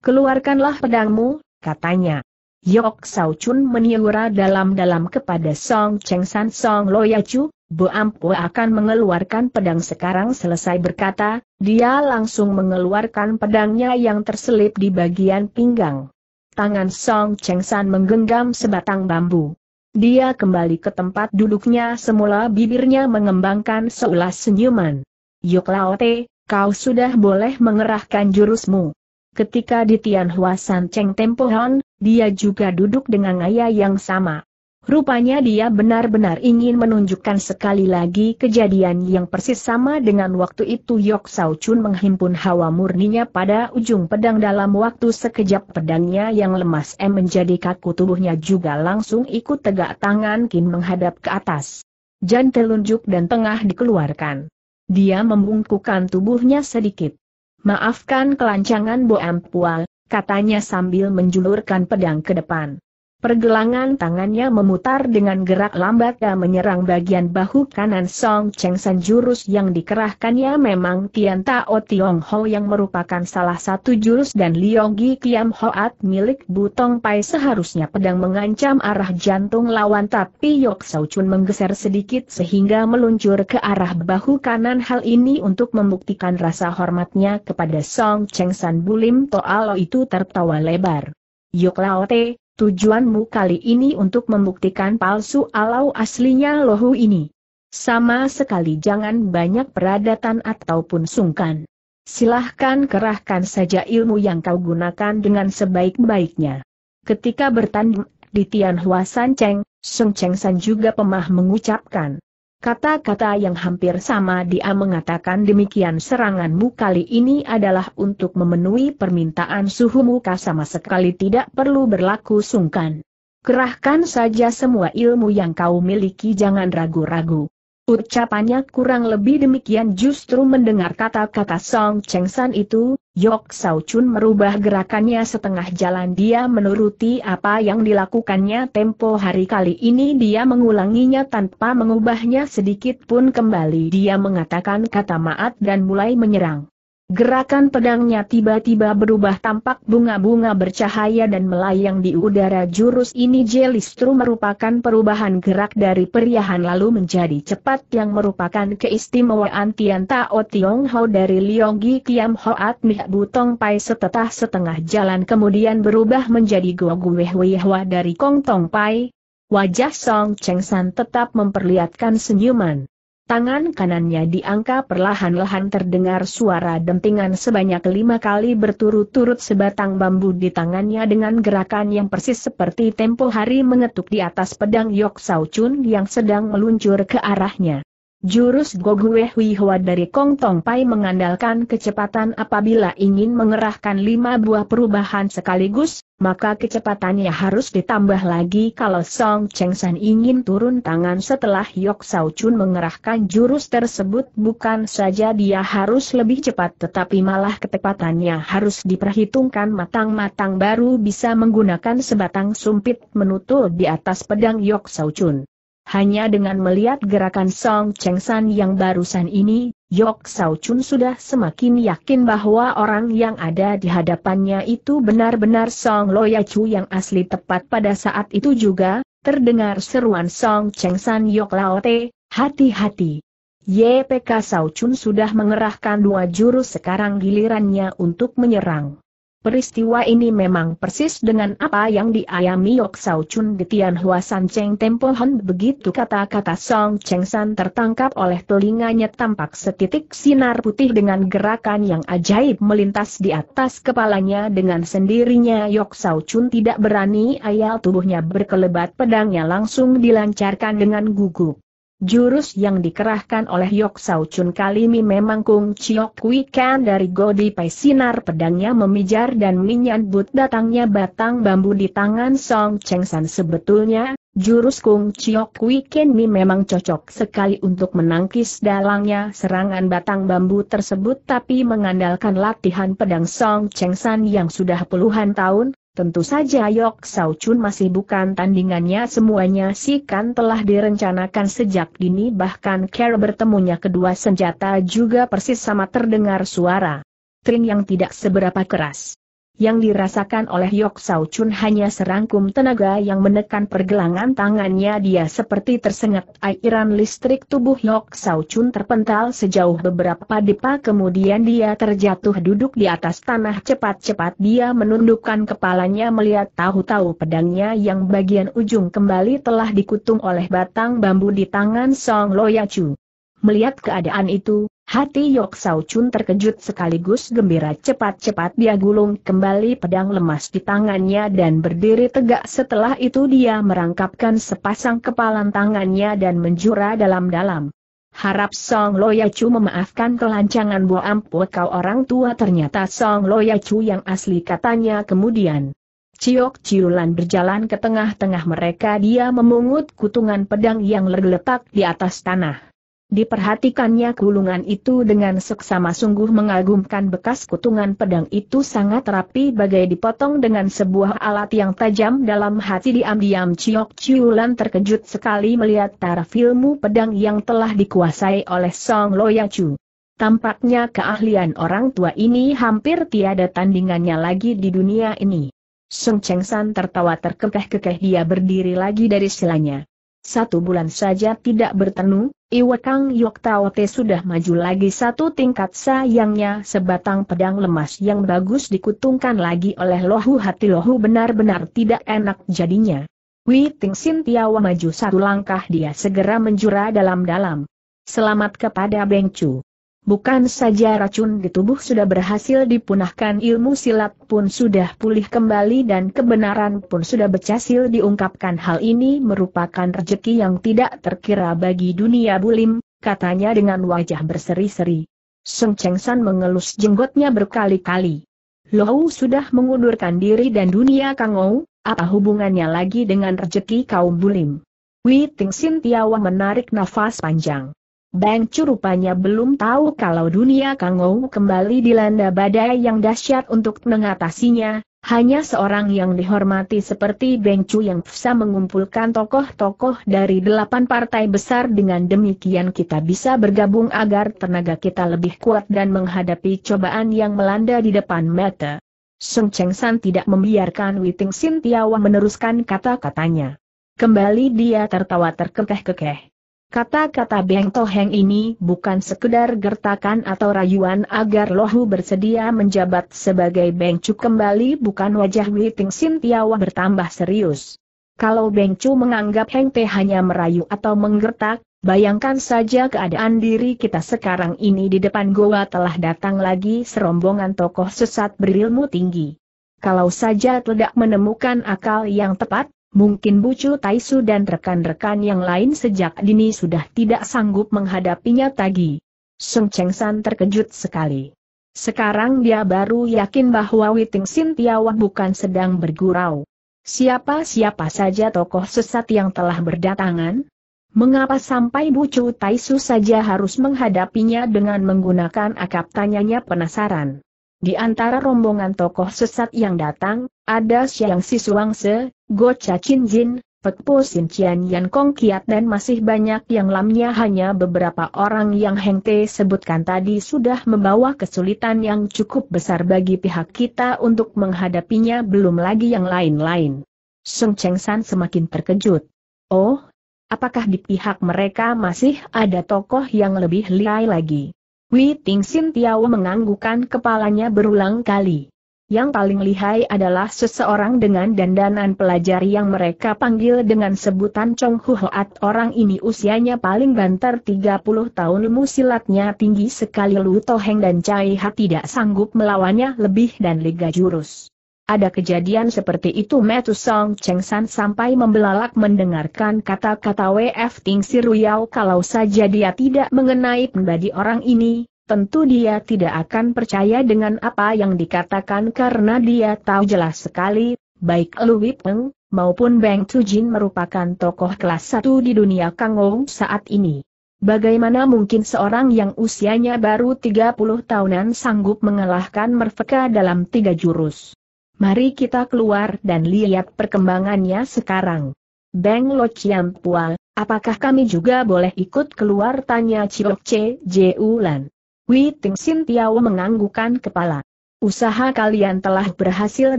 Keluarkanlah pedangmu, katanya. Yok Sao Chun meniura dalam-dalam kepada Song Cheng San Song Loya Chu, Bo Ampo akan mengeluarkan pedang sekarang selesai berkata, dia langsung mengeluarkan pedangnya yang terselip di bagian pinggang. Tangan Song Cheng San menggenggam sebatang bambu. Dia kembali ke tempat duduknya semula bibirnya mengembangkan seulas senyuman. Yok Lao Te, kau sudah boleh mengerahkan jurusmu ketika di Tianhua San Cheng Tempohon, dia juga duduk dengan ayah yang sama. Rupanya dia benar-benar ingin menunjukkan sekali lagi kejadian yang persis sama dengan waktu itu Yok Sao Chun menghimpun hawa murninya pada ujung pedang dalam waktu sekejap pedangnya yang lemas M menjadi kaku tubuhnya juga langsung ikut tegak tangan Kin menghadap ke atas. Jan telunjuk dan tengah dikeluarkan. Dia membungkukan tubuhnya sedikit. Maafkan kelancangan Boampua, katanya sambil menjulurkan pedang ke depan. Pergelangan tangannya memutar dengan gerak lambat dan menyerang bagian bahu kanan Song Cheng San jurus yang dikerahkannya memang Tian Tao Tiong Ho yang merupakan salah satu jurus dan Liong Gi Kiam Hoat milik Butong Pai seharusnya pedang mengancam arah jantung lawan tapi Yok Sao Chun menggeser sedikit sehingga meluncur ke arah bahu kanan hal ini untuk membuktikan rasa hormatnya kepada Song Cheng San Bulim Toalo itu tertawa lebar. Yok Lao Te, Tujuanmu kali ini untuk membuktikan palsu alau aslinya lohu ini. Sama sekali jangan banyak peradatan ataupun sungkan. Silahkan kerahkan saja ilmu yang kau gunakan dengan sebaik-baiknya. Ketika bertanding di Tianhua San Sung Cheng San juga pemah mengucapkan, Kata-kata yang hampir sama dia mengatakan demikian seranganmu kali ini adalah untuk memenuhi permintaan suhu muka sama sekali tidak perlu berlaku sungkan. Kerahkan saja semua ilmu yang kau miliki jangan ragu-ragu. Ucapannya kurang lebih demikian justru mendengar kata-kata Song Cheng San itu, Yok Sao Chun merubah gerakannya setengah jalan dia menuruti apa yang dilakukannya tempo hari kali ini dia mengulanginya tanpa mengubahnya sedikit pun kembali dia mengatakan kata maat dan mulai menyerang. Gerakan pedangnya tiba-tiba berubah tampak bunga-bunga bercahaya dan melayang di udara jurus ini Jelistru merupakan perubahan gerak dari periahan lalu menjadi cepat yang merupakan keistimewaan Tian Tao Tiong Ho dari Lionggi Kiam Hoat Mi Butong Pai setetah setengah jalan kemudian berubah menjadi Gogu Wehwehwa dari Kong Tong Pai. Wajah Song Cheng San tetap memperlihatkan senyuman. Tangan kanannya diangka perlahan-lahan terdengar suara dentingan sebanyak lima kali berturut-turut sebatang bambu di tangannya dengan gerakan yang persis seperti tempo hari mengetuk di atas pedang Yok Sau Chun yang sedang meluncur ke arahnya. Jurus Gogue Hui Hua dari Kong Tong Pai mengandalkan kecepatan apabila ingin mengerahkan lima buah perubahan sekaligus, maka kecepatannya harus ditambah lagi kalau Song Cheng San ingin turun tangan setelah Yok Sao Chun mengerahkan jurus tersebut bukan saja dia harus lebih cepat tetapi malah ketepatannya harus diperhitungkan matang-matang baru bisa menggunakan sebatang sumpit menutul di atas pedang Yok Sao Chun. Hanya dengan melihat gerakan Song Cheng San yang barusan ini, Yok Sao Chun sudah semakin yakin bahwa orang yang ada di hadapannya itu benar-benar Song Lo Ya Chu yang asli tepat pada saat itu juga, terdengar seruan Song Cheng San Yok Lao Te, hati-hati. YPK Sao Chun sudah mengerahkan dua jurus sekarang gilirannya untuk menyerang. Peristiwa ini memang persis dengan apa yang diayami Yok Sao Chun di Tianhua San Cheng Tempo Hon begitu kata-kata Song Cheng San tertangkap oleh telinganya tampak setitik sinar putih dengan gerakan yang ajaib melintas di atas kepalanya dengan sendirinya Yok Sao Chun tidak berani ayal tubuhnya berkelebat pedangnya langsung dilancarkan dengan gugup. Jurus yang dikerahkan oleh Yok Sao Chun kali ini memang Kung Chiok Kui Kan dari Godi Pai sinar pedangnya memijar dan menyambut datangnya batang bambu di tangan Song Cheng San sebetulnya, jurus Kung Chiok Kui Kan memang cocok sekali untuk menangkis dalangnya serangan batang bambu tersebut tapi mengandalkan latihan pedang Song Cheng San yang sudah puluhan tahun, Tentu saja Yok Sao Chun masih bukan tandingannya semuanya si kan telah direncanakan sejak dini bahkan Care bertemunya kedua senjata juga persis sama terdengar suara. Tring yang tidak seberapa keras. Yang dirasakan oleh Yok Sao Chun hanya serangkum tenaga yang menekan pergelangan tangannya dia seperti tersengat airan listrik tubuh Yok Sao Chun terpental sejauh beberapa depa kemudian dia terjatuh duduk di atas tanah cepat-cepat dia menundukkan kepalanya melihat tahu-tahu pedangnya yang bagian ujung kembali telah dikutung oleh batang bambu di tangan Song Loyacu. Melihat keadaan itu, Hati Yok Sao Chun terkejut sekaligus gembira cepat-cepat dia gulung kembali pedang lemas di tangannya dan berdiri tegak setelah itu dia merangkapkan sepasang kepalan tangannya dan menjura dalam-dalam. Harap Song ya Chu memaafkan kelancangan Bu Ampu kau orang tua ternyata Song ya Chu yang asli katanya kemudian. Ciok Ciulan berjalan ke tengah-tengah mereka dia memungut kutungan pedang yang tergeletak di atas tanah. Diperhatikannya gulungan itu dengan seksama sungguh mengagumkan bekas kutungan pedang itu sangat rapi bagai dipotong dengan sebuah alat yang tajam dalam hati diam-diam Ciok Ciulan terkejut sekali melihat taraf ilmu pedang yang telah dikuasai oleh Song Loyacu. Tampaknya keahlian orang tua ini hampir tiada tandingannya lagi di dunia ini. Song Cheng San tertawa terkekeh-kekeh dia berdiri lagi dari silanya. Satu bulan saja tidak bertemu, Iwa Kang Yok Te sudah maju lagi satu tingkat sayangnya sebatang pedang lemas yang bagus dikutungkan lagi oleh lohu hati lohu benar-benar tidak enak jadinya. Wei Ting Sin maju satu langkah dia segera menjura dalam-dalam. Selamat kepada Beng Chu. Bukan saja racun di tubuh sudah berhasil dipunahkan ilmu silat pun sudah pulih kembali dan kebenaran pun sudah berhasil diungkapkan hal ini merupakan rejeki yang tidak terkira bagi dunia bulim, katanya dengan wajah berseri-seri. Seng Cheng San mengelus jenggotnya berkali-kali. Lou sudah mengundurkan diri dan dunia Kangou, apa hubungannya lagi dengan rejeki kaum bulim? Wei Ting Sin Tiawa menarik nafas panjang. Bang Chu rupanya belum tahu kalau dunia Kangou kembali dilanda badai yang dahsyat untuk mengatasinya, hanya seorang yang dihormati seperti Bang Chu yang bisa mengumpulkan tokoh-tokoh dari delapan partai besar dengan demikian kita bisa bergabung agar tenaga kita lebih kuat dan menghadapi cobaan yang melanda di depan mata. Sung Cheng San tidak membiarkan Witing Sin Tiawang meneruskan kata-katanya. Kembali dia tertawa terkekeh-kekeh. Kata-kata Beng Toheng ini bukan sekedar gertakan atau rayuan agar Lohu bersedia menjabat sebagai Beng Cu kembali bukan wajah Witing Tiawa bertambah serius. Kalau Beng Cu menganggap Heng Te hanya merayu atau menggertak, bayangkan saja keadaan diri kita sekarang ini di depan goa telah datang lagi serombongan tokoh sesat berilmu tinggi. Kalau saja tidak menemukan akal yang tepat, Mungkin Bucu Taisu dan rekan-rekan yang lain sejak dini sudah tidak sanggup menghadapinya tagi. Sung Cheng San terkejut sekali. Sekarang dia baru yakin bahwa Witing Sin Tiawan bukan sedang bergurau. Siapa-siapa saja tokoh sesat yang telah berdatangan? Mengapa sampai Bucu Taisu saja harus menghadapinya dengan menggunakan akap tanyanya penasaran? Di antara rombongan tokoh sesat yang datang, ada Xiang Sisuangse, Gocha Po Sin Sincian Yan Kong Kiat dan masih banyak yang lamnya hanya beberapa orang yang Heng Te sebutkan tadi sudah membawa kesulitan yang cukup besar bagi pihak kita untuk menghadapinya belum lagi yang lain-lain. Sung Cheng San semakin terkejut. Oh, apakah di pihak mereka masih ada tokoh yang lebih liai lagi? Wei Ting Sin Tiao menganggukkan kepalanya berulang kali. Yang paling lihai adalah seseorang dengan dandanan pelajari yang mereka panggil dengan sebutan Chong Huat. Orang ini usianya paling banter 30 tahun musilatnya tinggi sekali Lu Toheng dan Chai Ha tidak sanggup melawannya lebih dan liga jurus. Ada kejadian seperti itu Metu Song Cheng San sampai membelalak mendengarkan kata-kata WF Ting Si Ruyao kalau saja dia tidak mengenai pembadi orang ini, tentu dia tidak akan percaya dengan apa yang dikatakan karena dia tahu jelas sekali, baik Lu Wipeng, maupun Bang Jin merupakan tokoh kelas satu di dunia Kang Ong saat ini. Bagaimana mungkin seorang yang usianya baru 30 tahunan sanggup mengalahkan Merveka dalam tiga jurus? Mari kita keluar dan lihat perkembangannya sekarang. Beng Lo Chiam Pua, apakah kami juga boleh ikut keluar? Tanya Ciok C. Julan. Wei Ting Sin Tiao menganggukkan kepala. Usaha kalian telah berhasil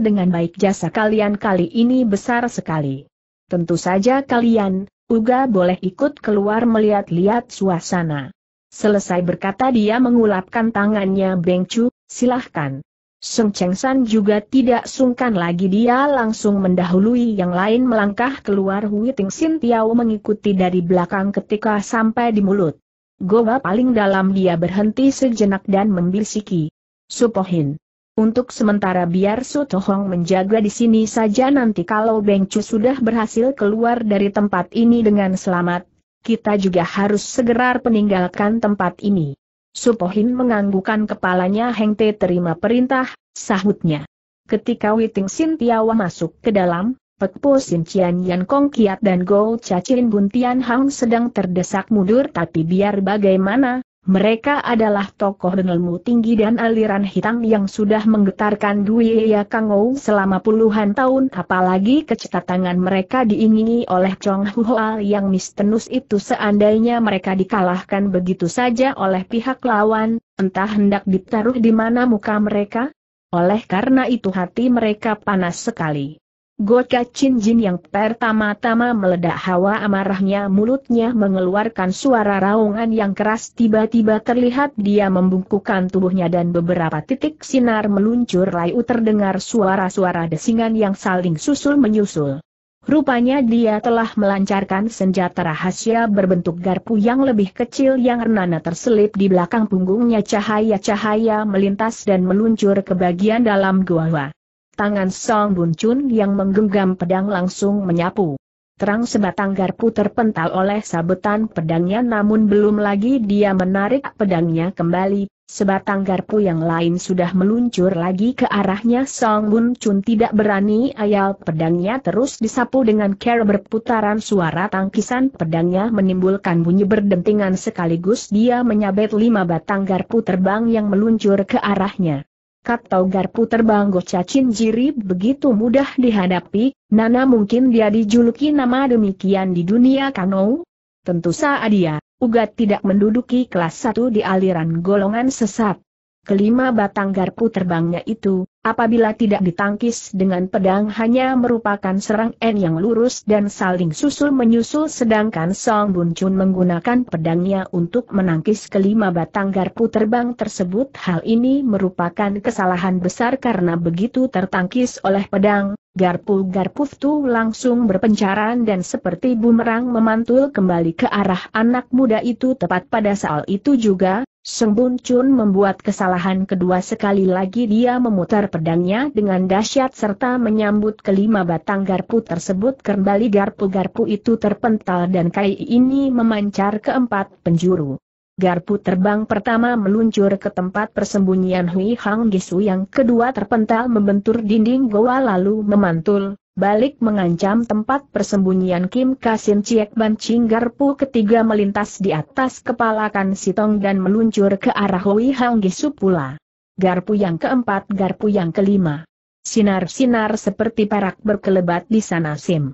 dengan baik jasa kalian kali ini besar sekali. Tentu saja kalian, Uga boleh ikut keluar melihat-lihat suasana. Selesai berkata dia mengulapkan tangannya Beng Chu, silahkan. Seng Cheng San juga tidak sungkan lagi dia langsung mendahului yang lain melangkah keluar Hui Ting Sin Tiao mengikuti dari belakang ketika sampai di mulut. Goa paling dalam dia berhenti sejenak dan membisiki. Supohin. Untuk sementara biar Su Tohong menjaga di sini saja nanti kalau Beng Chu sudah berhasil keluar dari tempat ini dengan selamat, kita juga harus segera meninggalkan tempat ini. Supohin menganggukan kepalanya Heng Te terima perintah, sahutnya. Ketika Witing Sin Tiawa masuk ke dalam, Pek Po Sin Cian Yan Kong Kiat dan Go Cacin Buntian Tian Hang sedang terdesak mundur tapi biar bagaimana, mereka adalah tokoh ilmu tinggi dan aliran hitam yang sudah menggetarkan Dwi Ya Kangou selama puluhan tahun apalagi kecetatangan mereka diingini oleh Chong Huoal yang mistenus itu seandainya mereka dikalahkan begitu saja oleh pihak lawan, entah hendak ditaruh di mana muka mereka? Oleh karena itu hati mereka panas sekali. Goka Jin yang pertama-tama meledak hawa amarahnya mulutnya mengeluarkan suara raungan yang keras tiba-tiba terlihat dia membungkukkan tubuhnya dan beberapa titik sinar meluncur layu terdengar suara-suara desingan yang saling susul menyusul. Rupanya dia telah melancarkan senjata rahasia berbentuk garpu yang lebih kecil yang renana terselip di belakang punggungnya cahaya-cahaya melintas dan meluncur ke bagian dalam gua tangan Song Bun Chun yang menggenggam pedang langsung menyapu. Terang sebatang garpu terpental oleh sabetan pedangnya namun belum lagi dia menarik pedangnya kembali, sebatang garpu yang lain sudah meluncur lagi ke arahnya Song Bun Chun tidak berani ayal pedangnya terus disapu dengan care berputaran suara tangkisan pedangnya menimbulkan bunyi berdentingan sekaligus dia menyabet lima batang garpu terbang yang meluncur ke arahnya. Katau garpu terbang Gocacin Jiri begitu mudah dihadapi, Nana mungkin dia dijuluki nama demikian di dunia kano? Tentu saja dia, Ugat tidak menduduki kelas satu di aliran golongan sesat. Kelima batang garpu terbangnya itu, apabila tidak ditangkis dengan pedang hanya merupakan serang N yang lurus dan saling susul-menyusul sedangkan Song Bun Chun menggunakan pedangnya untuk menangkis kelima batang garpu terbang tersebut. Hal ini merupakan kesalahan besar karena begitu tertangkis oleh pedang, garpu-garpu itu langsung berpencaran dan seperti bumerang memantul kembali ke arah anak muda itu tepat pada saat itu juga, Sembun Chun membuat kesalahan kedua sekali lagi dia memutar pedangnya dengan dahsyat serta menyambut kelima batang garpu tersebut kembali garpu-garpu itu terpental dan kai ini memancar ke empat penjuru. Garpu terbang pertama meluncur ke tempat persembunyian Hui Hang Gisu yang kedua terpental membentur dinding goa lalu memantul, balik mengancam tempat persembunyian Kim Kasin Ciek Ban Garpu ketiga melintas di atas kepala Kan Sitong dan meluncur ke arah Hui Hang Gisu pula. Garpu yang keempat Garpu yang kelima. Sinar-sinar seperti perak berkelebat di sana Sim.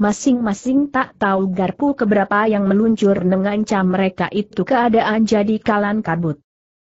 Masing-masing tak tahu garpu keberapa yang meluncur mengancam mereka itu keadaan jadi kalan kabut.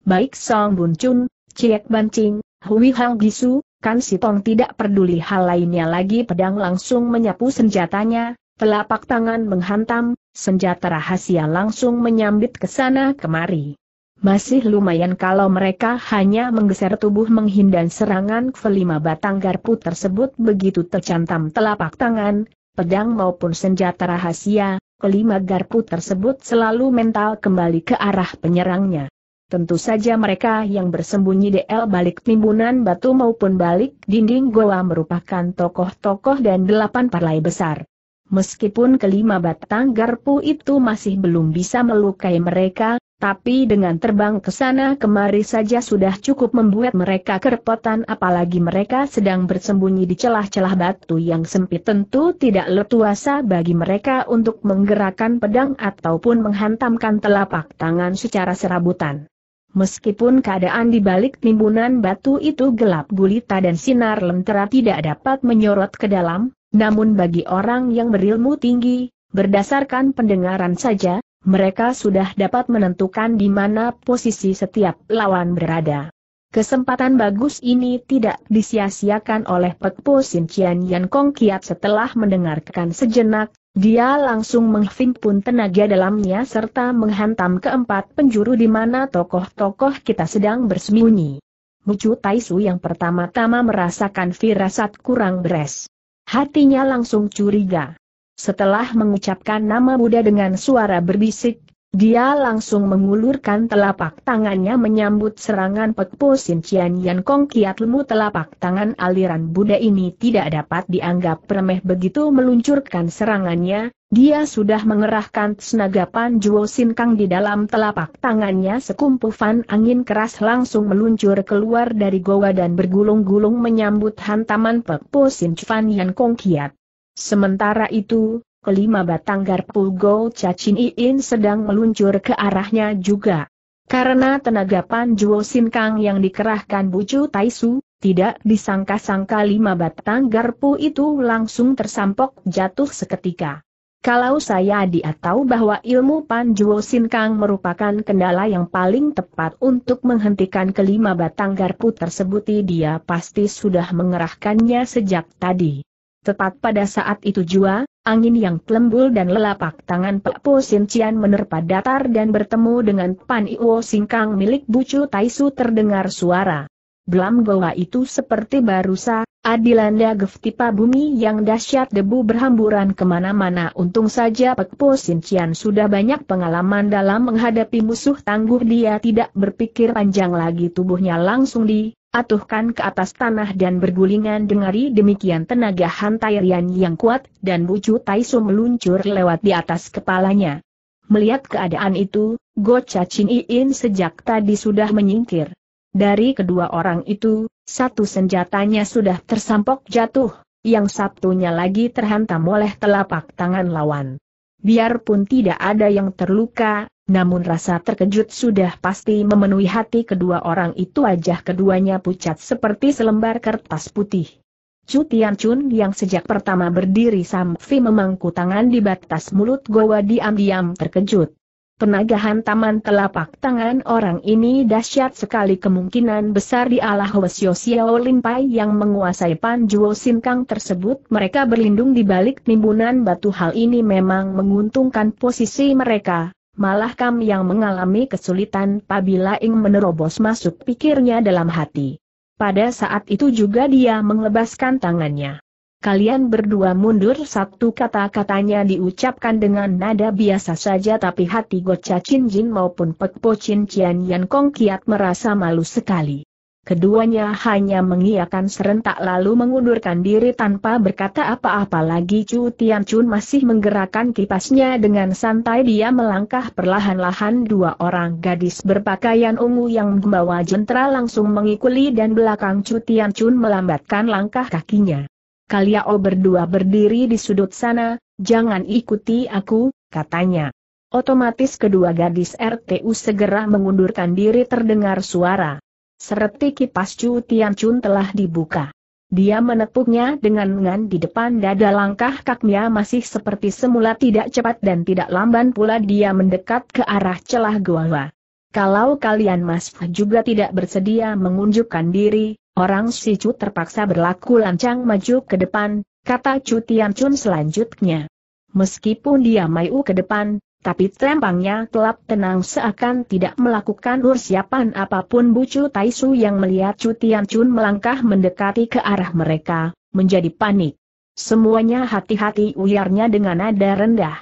Baik Song Bun Chun, Ciek Ban Ching, Hui Hang Gisu, Kan Sitong tidak peduli hal lainnya lagi pedang langsung menyapu senjatanya, telapak tangan menghantam, senjata rahasia langsung menyambit ke sana kemari. Masih lumayan kalau mereka hanya menggeser tubuh menghindar serangan kelima batang garpu tersebut begitu tercantam telapak tangan, pedang maupun senjata rahasia, kelima garpu tersebut selalu mental kembali ke arah penyerangnya. Tentu saja mereka yang bersembunyi di el balik timbunan batu maupun balik dinding goa merupakan tokoh-tokoh dan delapan parlai besar. Meskipun kelima batang garpu itu masih belum bisa melukai mereka, tapi dengan terbang ke sana kemari saja sudah cukup membuat mereka kerepotan apalagi mereka sedang bersembunyi di celah-celah batu yang sempit tentu tidak letuasa bagi mereka untuk menggerakkan pedang ataupun menghantamkan telapak tangan secara serabutan meskipun keadaan di balik timbunan batu itu gelap gulita dan sinar lentera tidak dapat menyorot ke dalam, namun bagi orang yang berilmu tinggi, berdasarkan pendengaran saja, mereka sudah dapat menentukan di mana posisi setiap lawan berada. Kesempatan bagus ini tidak disia-siakan oleh Pekpo Sin Cian Yan Kong Kiat setelah mendengarkan sejenak, dia langsung menghimpun tenaga dalamnya serta menghantam keempat penjuru di mana tokoh-tokoh kita sedang bersembunyi. Mucu Taisu yang pertama-tama merasakan firasat kurang beres. Hatinya langsung curiga. Setelah mengucapkan nama Buddha dengan suara berbisik, dia langsung mengulurkan telapak tangannya menyambut serangan Pekpo Sin Yan Kong Kiat Lemu telapak tangan aliran Buddha ini tidak dapat dianggap remeh begitu meluncurkan serangannya, dia sudah mengerahkan tenaga Juo Sin Kang di dalam telapak tangannya sekumpulan angin keras langsung meluncur keluar dari goa dan bergulung-gulung menyambut hantaman Pekpo Sin Yan Kong Kiat. Sementara itu, kelima batang garpu Go Chachin Iin sedang meluncur ke arahnya juga. Karena tenaga Panjuo Kang yang dikerahkan Bucu Taisu, tidak disangka-sangka lima batang garpu itu langsung tersampok jatuh seketika. Kalau saya dia tahu bahwa ilmu Panjuo Kang merupakan kendala yang paling tepat untuk menghentikan kelima batang garpu tersebut dia pasti sudah mengerahkannya sejak tadi. Tepat pada saat itu jua, angin yang lembul dan lelapak tangan Pak Po Sin Cian menerpa datar dan bertemu dengan Pan Iwo Singkang milik Bucu Taisu terdengar suara. Belam Goa itu seperti barusa, adilanda geftipa bumi yang dahsyat debu berhamburan kemana-mana untung saja Pekpo Sincian sudah banyak pengalaman dalam menghadapi musuh tangguh dia tidak berpikir panjang lagi tubuhnya langsung di atuhkan ke atas tanah dan bergulingan dengari demikian tenaga hantai Rian yang kuat dan bucu Taisu meluncur lewat di atas kepalanya. Melihat keadaan itu, Go Cacing Iin sejak tadi sudah menyingkir. Dari kedua orang itu, satu senjatanya sudah tersampok jatuh, yang satunya lagi terhantam oleh telapak tangan lawan. Biarpun tidak ada yang terluka, namun rasa terkejut sudah pasti memenuhi hati kedua orang itu wajah keduanya pucat seperti selembar kertas putih. Chu Tian Chun yang sejak pertama berdiri sampai memangku tangan di batas mulut Gowa diam-diam terkejut. Penagahan taman telapak tangan orang ini dahsyat sekali kemungkinan besar dialah Hwasyo Xiao Limpai yang menguasai Sin Kang tersebut. Mereka berlindung di balik timbunan batu hal ini memang menguntungkan posisi mereka. Malah Kam yang mengalami kesulitan Pabila Ing menerobos masuk pikirnya dalam hati. Pada saat itu juga dia mengebaskan tangannya kalian berdua mundur satu kata-katanya diucapkan dengan nada biasa saja tapi hati Gocha Chin Jin maupun Pek Po Chin Chian Yan Kong Kiat merasa malu sekali. Keduanya hanya mengiakan serentak lalu mengundurkan diri tanpa berkata apa-apa lagi Chu Tian Chun masih menggerakkan kipasnya dengan santai dia melangkah perlahan-lahan dua orang gadis berpakaian ungu yang membawa jentera langsung mengikuli dan belakang Chu Tian Chun melambatkan langkah kakinya. Kaliao berdua berdiri di sudut sana, jangan ikuti aku, katanya. Otomatis kedua gadis RTU segera mengundurkan diri terdengar suara. Sereti kipas Chu Chun telah dibuka. Dia menepuknya dengan lengan di depan dada langkah kaknya masih seperti semula tidak cepat dan tidak lamban pula dia mendekat ke arah celah gua. Kalau kalian Mas juga tidak bersedia mengunjukkan diri, Orang si Cu terpaksa berlaku lancang maju ke depan, kata Cu Tian Chun selanjutnya. Meskipun dia maju ke depan, tapi telempangnya telap tenang seakan tidak melakukan ursiapan apapun Bucu Taisu yang melihat Cutian Chun melangkah mendekati ke arah mereka, menjadi panik. Semuanya hati-hati uyarnya dengan nada rendah.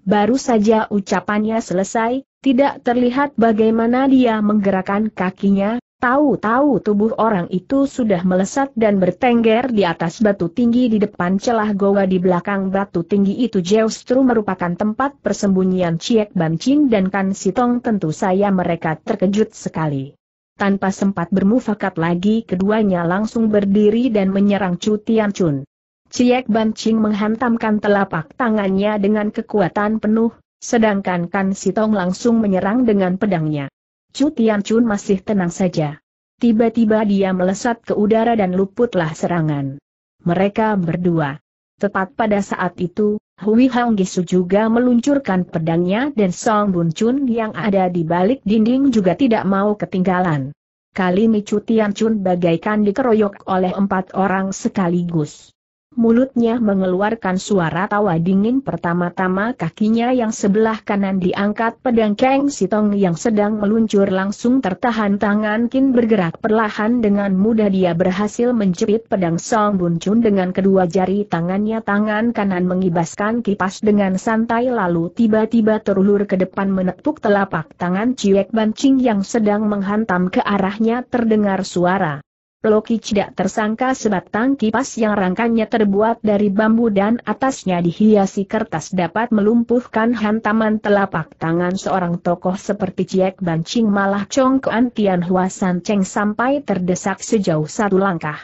Baru saja ucapannya selesai, tidak terlihat bagaimana dia menggerakkan kakinya, Tahu-tahu tubuh orang itu sudah melesat dan bertengger di atas batu tinggi di depan celah goa di belakang batu tinggi itu justru merupakan tempat persembunyian Ciek Bancin dan Kan Sitong tentu saya mereka terkejut sekali. Tanpa sempat bermufakat lagi keduanya langsung berdiri dan menyerang Chu Tian Chun. Ciek Bancin menghantamkan telapak tangannya dengan kekuatan penuh, sedangkan Kan Sitong langsung menyerang dengan pedangnya. Chu Tian Chun masih tenang saja. Tiba-tiba dia melesat ke udara dan luputlah serangan. Mereka berdua. Tepat pada saat itu, Hui Hang Gisu juga meluncurkan pedangnya dan Song Bun Chun yang ada di balik dinding juga tidak mau ketinggalan. Kali ini Chu Tian Chun bagaikan dikeroyok oleh empat orang sekaligus. Mulutnya mengeluarkan suara tawa dingin pertama-tama kakinya yang sebelah kanan diangkat pedang Kang Sitong yang sedang meluncur langsung tertahan tangan Kin bergerak perlahan dengan mudah dia berhasil menjepit pedang Song Bun Chun dengan kedua jari tangannya tangan kanan mengibaskan kipas dengan santai lalu tiba-tiba terulur ke depan menepuk telapak tangan Ciek Bancing yang sedang menghantam ke arahnya terdengar suara Loki tidak tersangka sebatang kipas yang rangkanya terbuat dari bambu dan atasnya dihiasi kertas dapat melumpuhkan hantaman telapak tangan seorang tokoh seperti Ciek Bancing malah Kuan Tian Hua San Cheng sampai terdesak sejauh satu langkah.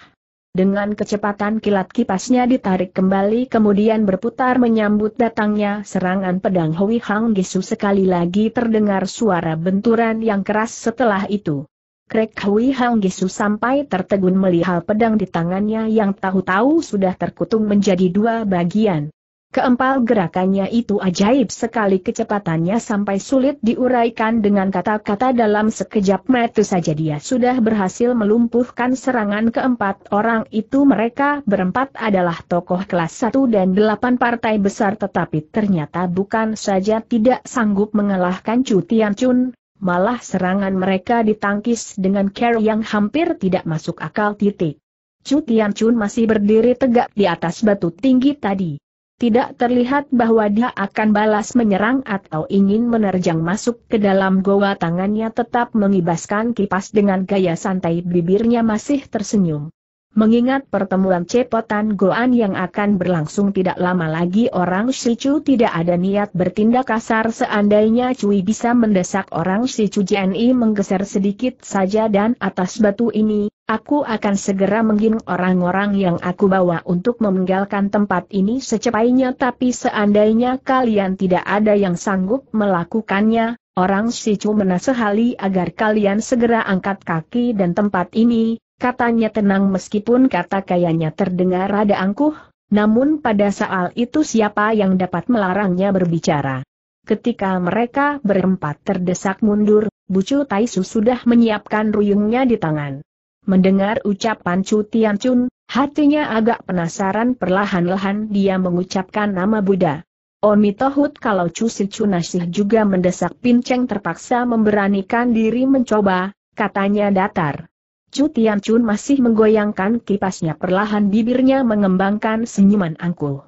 Dengan kecepatan kilat kipasnya ditarik kembali kemudian berputar menyambut datangnya serangan pedang Hui Hang gesu sekali lagi terdengar suara benturan yang keras setelah itu. Krek Hui gisu sampai tertegun melihat pedang di tangannya yang tahu-tahu sudah terkutung menjadi dua bagian. Keempal gerakannya itu ajaib sekali kecepatannya sampai sulit diuraikan dengan kata-kata dalam sekejap mata saja dia sudah berhasil melumpuhkan serangan keempat orang itu mereka berempat adalah tokoh kelas 1 dan 8 partai besar tetapi ternyata bukan saja tidak sanggup mengalahkan Cu Tian Chun, malah serangan mereka ditangkis dengan care yang hampir tidak masuk akal titik. Chu Tian Chun masih berdiri tegak di atas batu tinggi tadi. Tidak terlihat bahwa dia akan balas menyerang atau ingin menerjang masuk ke dalam goa tangannya tetap mengibaskan kipas dengan gaya santai bibirnya masih tersenyum. Mengingat pertemuan cepotan Goan yang akan berlangsung tidak lama lagi orang Sicu tidak ada niat bertindak kasar seandainya Cui bisa mendesak orang Sicu JNI menggeser sedikit saja dan atas batu ini, aku akan segera mengirim orang-orang yang aku bawa untuk memenggalkan tempat ini secepatnya tapi seandainya kalian tidak ada yang sanggup melakukannya, orang Sicu menasehali agar kalian segera angkat kaki dan tempat ini, Katanya tenang meskipun kata kayanya terdengar rada angkuh, namun pada saat itu siapa yang dapat melarangnya berbicara. Ketika mereka berempat terdesak mundur, Bucu Taisu sudah menyiapkan ruyungnya di tangan. Mendengar ucapan Chu Tianchun, hatinya agak penasaran perlahan-lahan dia mengucapkan nama Buddha. Omi Tohut kalau Chu nasih juga mendesak Pinceng terpaksa memberanikan diri mencoba, katanya datar. Chu Tian Chun masih menggoyangkan kipasnya perlahan bibirnya mengembangkan senyuman angkuh.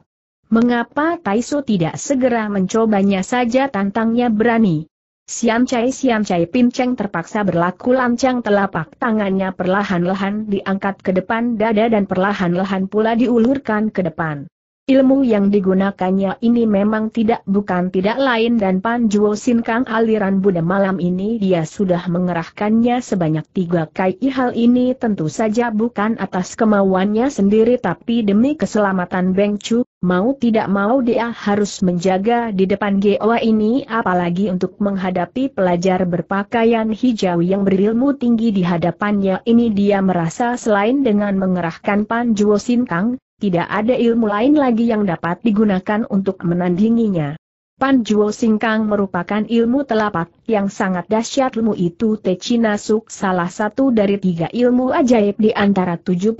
Mengapa Taiso tidak segera mencobanya saja tantangnya berani? Siam Chai Siam Chai Cheng terpaksa berlaku lancang telapak tangannya perlahan-lahan diangkat ke depan dada dan perlahan-lahan pula diulurkan ke depan. Ilmu yang digunakannya ini memang tidak bukan tidak lain dan Panjuo kang aliran Buddha malam ini dia sudah mengerahkannya sebanyak tiga kai hal ini tentu saja bukan atas kemauannya sendiri tapi demi keselamatan Beng Chu, mau tidak mau dia harus menjaga di depan Goa ini apalagi untuk menghadapi pelajar berpakaian hijau yang berilmu tinggi di hadapannya ini dia merasa selain dengan mengerahkan Panjuo kang tidak ada ilmu lain lagi yang dapat digunakan untuk menandinginya. Pan Juo Singkang merupakan ilmu telapak yang sangat dahsyat ilmu itu Te Chinasuk salah satu dari tiga ilmu ajaib di antara 72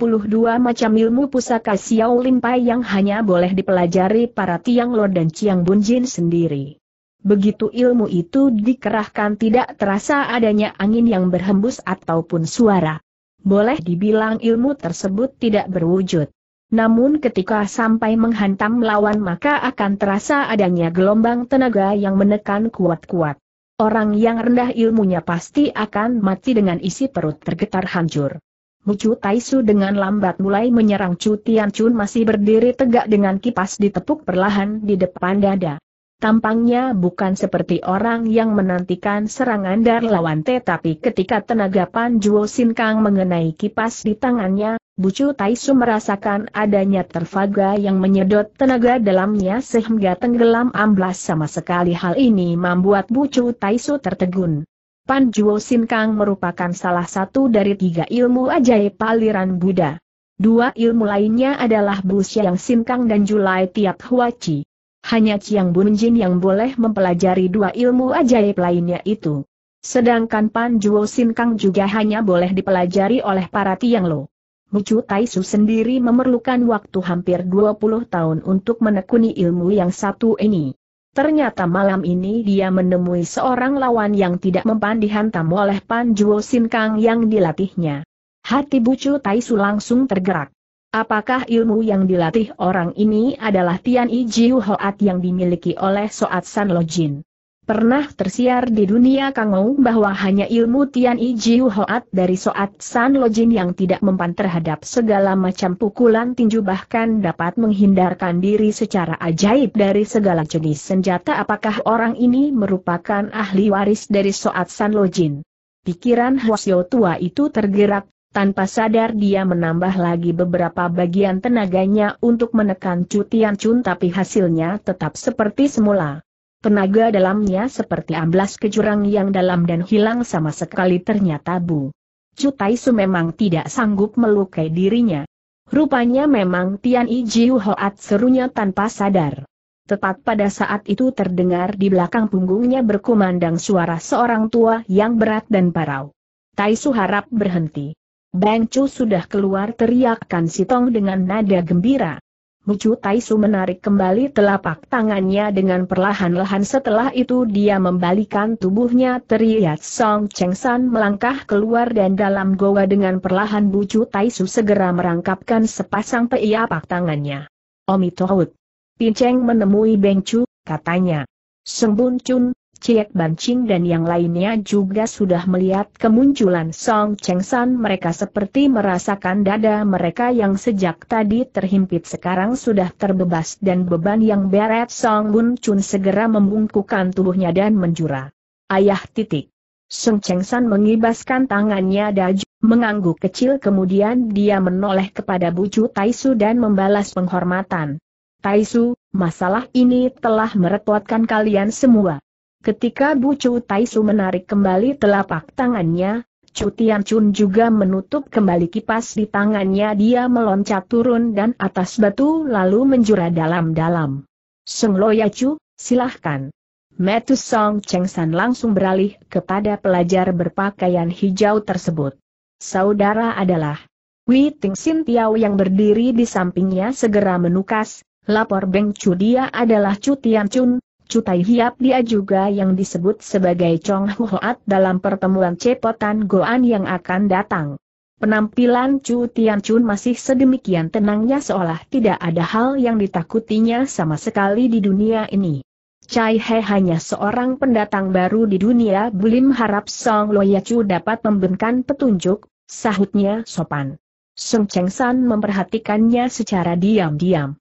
macam ilmu pusaka Xiao Limpai yang hanya boleh dipelajari para Tiang Lo dan Chiang Jin sendiri. Begitu ilmu itu dikerahkan tidak terasa adanya angin yang berhembus ataupun suara. Boleh dibilang ilmu tersebut tidak berwujud. Namun ketika sampai menghantam lawan maka akan terasa adanya gelombang tenaga yang menekan kuat-kuat. Orang yang rendah ilmunya pasti akan mati dengan isi perut tergetar hancur. Mucu Taisu dengan lambat mulai menyerang Chu Chun masih berdiri tegak dengan kipas ditepuk perlahan di depan dada. Tampangnya bukan seperti orang yang menantikan serangan dari lawan tetapi ketika tenaga Pan Juo Sin Kang mengenai kipas di tangannya, Bucu Taisu merasakan adanya terfaga yang menyedot tenaga dalamnya sehingga tenggelam amblas sama sekali hal ini membuat Bucu Taisu tertegun. Panjuo Sinkang merupakan salah satu dari tiga ilmu ajaib aliran Buddha. Dua ilmu lainnya adalah Bu Xiang Sinkang dan Julai Tiap Huaci. Hanya Chiang Bunjin yang boleh mempelajari dua ilmu ajaib lainnya itu. Sedangkan Panjuo Sinkang juga hanya boleh dipelajari oleh para Tiang Lo. Bucu Taisu sendiri memerlukan waktu hampir 20 tahun untuk menekuni ilmu yang satu ini. Ternyata malam ini dia menemui seorang lawan yang tidak mempan dihantam oleh Pan Juo Sin Kang yang dilatihnya. Hati Bucu Taisu langsung tergerak. Apakah ilmu yang dilatih orang ini adalah Tian I Jiu Hoat yang dimiliki oleh Soat San Lo Jin? Pernah tersiar di dunia Kangou bahwa hanya ilmu Tian I Jiu Hoat dari Soat San Lojin yang tidak mempan terhadap segala macam pukulan tinju bahkan dapat menghindarkan diri secara ajaib dari segala jenis senjata apakah orang ini merupakan ahli waris dari Soat San Lojin. Pikiran Hwasyo tua itu tergerak, tanpa sadar dia menambah lagi beberapa bagian tenaganya untuk menekan Tian Chun tapi hasilnya tetap seperti semula. Tenaga dalamnya seperti amblas ke jurang yang dalam dan hilang sama sekali ternyata Bu. Cutaisu memang tidak sanggup melukai dirinya. Rupanya memang Tian Ijiu Hoat serunya tanpa sadar. Tepat pada saat itu terdengar di belakang punggungnya berkumandang suara seorang tua yang berat dan parau. Taisu harap berhenti. Bang Chu sudah keluar teriakkan Sitong dengan nada gembira. Mucu Taisu menarik kembali telapak tangannya dengan perlahan-lahan setelah itu dia membalikan tubuhnya teriak Song Cheng San melangkah keluar dan dalam goa dengan perlahan Mucu Taisu segera merangkapkan sepasang peiapak tangannya. Omitohut. Pinceng menemui Beng Chu, katanya. Sembun Chun, Ciek Bancing dan yang lainnya juga sudah melihat kemunculan Song Cheng San mereka seperti merasakan dada mereka yang sejak tadi terhimpit sekarang sudah terbebas dan beban yang berat. Song Bun Chun segera membungkukan tubuhnya dan menjura. Ayah titik. Song Cheng San mengibaskan tangannya dan mengangguk kecil kemudian dia menoleh kepada Bucu Taisu dan membalas penghormatan. Taisu, masalah ini telah merepotkan kalian semua. Ketika Bu Chu Taisu menarik kembali telapak tangannya, Chu Tian Chun juga menutup kembali kipas di tangannya dia meloncat turun dan atas batu lalu menjura dalam-dalam. Seng Loya Chu, silahkan. Metu Song Cheng San langsung beralih kepada pelajar berpakaian hijau tersebut. Saudara adalah Wei Ting Sin Tiao yang berdiri di sampingnya segera menukas, lapor Beng Chu dia adalah Chu Tian Chun, Cutai Hiap dia juga yang disebut sebagai Chong Huat dalam pertemuan Cepotan Goan yang akan datang. Penampilan Chu Tian Chun masih sedemikian tenangnya seolah tidak ada hal yang ditakutinya sama sekali di dunia ini. Cai He hanya seorang pendatang baru di dunia Bulim harap Song Loya Chu dapat membenkan petunjuk, sahutnya sopan. Sung Cheng San memperhatikannya secara diam-diam.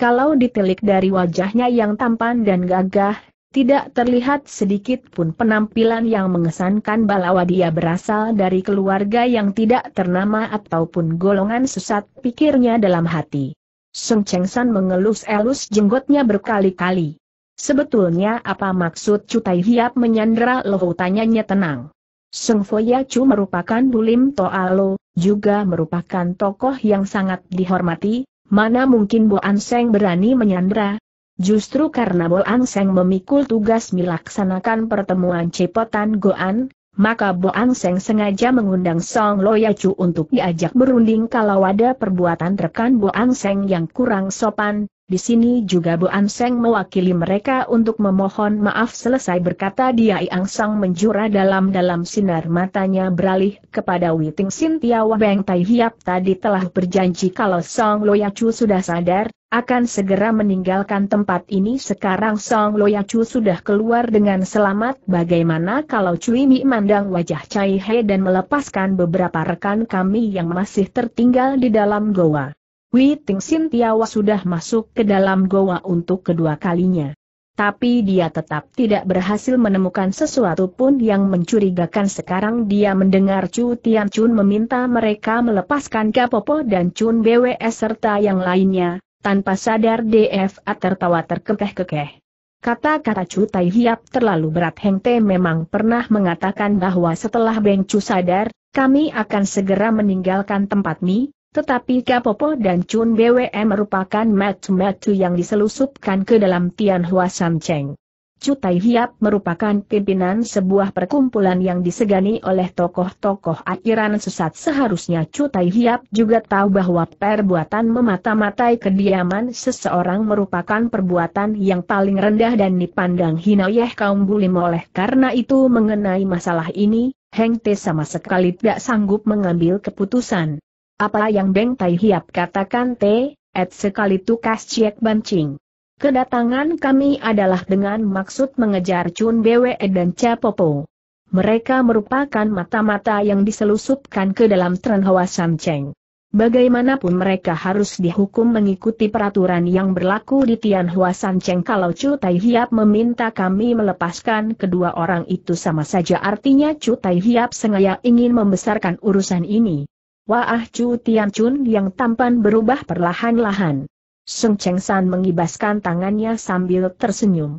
Kalau ditelik dari wajahnya yang tampan dan gagah, tidak terlihat sedikit pun penampilan yang mengesankan bahwa dia berasal dari keluarga yang tidak ternama ataupun golongan sesat pikirnya dalam hati. Sung Cheng San mengelus-elus jenggotnya berkali-kali. Sebetulnya apa maksud Cutai Hiap menyandra loh tanyanya tenang. Sung Foya Chu merupakan Bulim Toalo, juga merupakan tokoh yang sangat dihormati, Mana mungkin Bo Anseng berani menyandra? Justru karena Bo Anseng memikul tugas melaksanakan pertemuan cepotan Goan, maka Bo Anseng sengaja mengundang Song Loyacu untuk diajak berunding kalau ada perbuatan rekan Bo Anseng yang kurang sopan, di sini juga Bu Anseng mewakili mereka untuk memohon maaf selesai berkata dia Iang Sang menjura dalam-dalam sinar matanya beralih kepada Witing Sintia Wabeng Tai Hiap tadi telah berjanji kalau Song Loyacu sudah sadar, akan segera meninggalkan tempat ini sekarang Song Loyacu sudah keluar dengan selamat bagaimana kalau Cui Mi mandang wajah Cai He dan melepaskan beberapa rekan kami yang masih tertinggal di dalam goa. Wei Sin Tiawa sudah masuk ke dalam goa untuk kedua kalinya. Tapi dia tetap tidak berhasil menemukan sesuatu pun yang mencurigakan sekarang dia mendengar Chu Tian Chun meminta mereka melepaskan Kapopo dan Chun BWS serta yang lainnya, tanpa sadar DFA tertawa terkekeh-kekeh. Kata-kata Chu Tai Hiap terlalu berat Heng Te memang pernah mengatakan bahwa setelah Beng Chu sadar, kami akan segera meninggalkan tempat ini. Tetapi Kapopo dan Chun BWM merupakan matu-matu yang diselusupkan ke dalam Tianhua Sancheng. Chu Tai Hiap merupakan pimpinan sebuah perkumpulan yang disegani oleh tokoh-tokoh akhiran sesat seharusnya Chu Tai Hiap juga tahu bahwa perbuatan memata-matai kediaman seseorang merupakan perbuatan yang paling rendah dan dipandang hina oleh kaum bulim oleh karena itu mengenai masalah ini, Heng Te sama sekali tidak sanggup mengambil keputusan. Apa yang Beng Tai Hiap katakan T, et sekali tukas ciek bancing. Kedatangan kami adalah dengan maksud mengejar Chun Bwe dan Cha Popo. Mereka merupakan mata-mata yang diselusupkan ke dalam tren Hoa Cheng. Bagaimanapun mereka harus dihukum mengikuti peraturan yang berlaku di Tian San Cheng. kalau Chu Tai Hiap meminta kami melepaskan kedua orang itu sama saja artinya Chu Tai Hiap sengaja ingin membesarkan urusan ini. Wah Chu Tianchun yang tampan berubah perlahan-lahan. Seng Cheng San mengibaskan tangannya sambil tersenyum.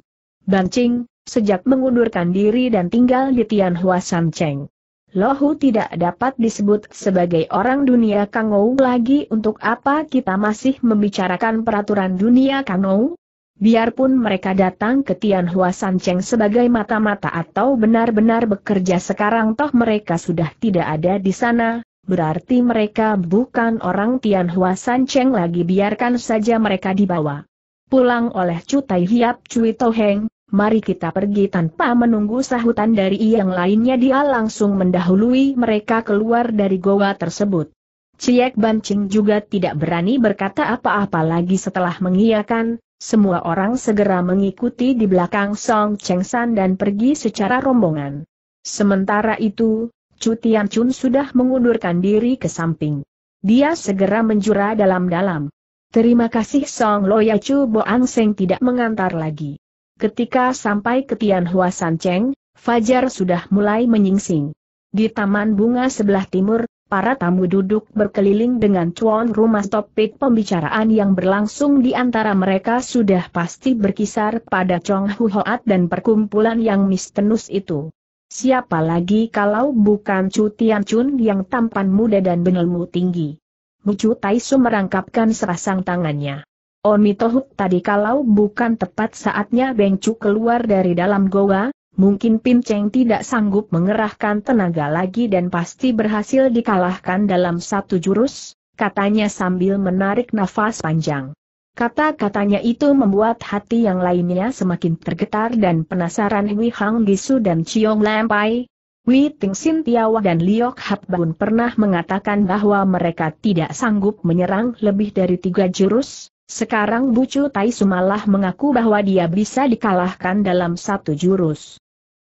Ching, sejak mengundurkan diri dan tinggal di Tianhua San Cheng. Lohu tidak dapat disebut sebagai orang dunia Kangou lagi untuk apa kita masih membicarakan peraturan dunia Kangou? Biarpun mereka datang ke Tianhua Sancheng sebagai mata-mata atau benar-benar bekerja sekarang toh mereka sudah tidak ada di sana, Berarti mereka bukan orang Tianhua Cheng lagi biarkan saja mereka dibawa. Pulang oleh Cutai Hiap Cui Toheng, mari kita pergi tanpa menunggu sahutan dari yang lainnya dia langsung mendahului mereka keluar dari goa tersebut. Ciek Bancing juga tidak berani berkata apa-apa lagi setelah mengiyakan, semua orang segera mengikuti di belakang Song Cheng San dan pergi secara rombongan. Sementara itu, Chu Tian Chun sudah mengundurkan diri ke samping. Dia segera menjura dalam-dalam. Terima kasih Song Loya Chu Boang Seng tidak mengantar lagi. Ketika sampai ke Tian Hua San Cheng, Fajar sudah mulai menyingsing. Di taman bunga sebelah timur, para tamu duduk berkeliling dengan cuan rumah topik pembicaraan yang berlangsung di antara mereka sudah pasti berkisar pada Chong Hoat dan perkumpulan yang mistenus itu. Siapa lagi kalau bukan Chu Chun yang tampan muda dan berilmu tinggi? Mucu Taisu merangkapkan serasang tangannya. Omitohut tadi kalau bukan tepat saatnya Beng Chu keluar dari dalam goa, mungkin Pin Cheng tidak sanggup mengerahkan tenaga lagi dan pasti berhasil dikalahkan dalam satu jurus, katanya sambil menarik nafas panjang. Kata-katanya itu membuat hati yang lainnya semakin tergetar dan penasaran Hui Hang Gisu dan Chiong Lampai. Hui Ting Sin Tiawa dan Liok Hap Bun pernah mengatakan bahwa mereka tidak sanggup menyerang lebih dari tiga jurus. Sekarang Bucu Tai Sumalah mengaku bahwa dia bisa dikalahkan dalam satu jurus.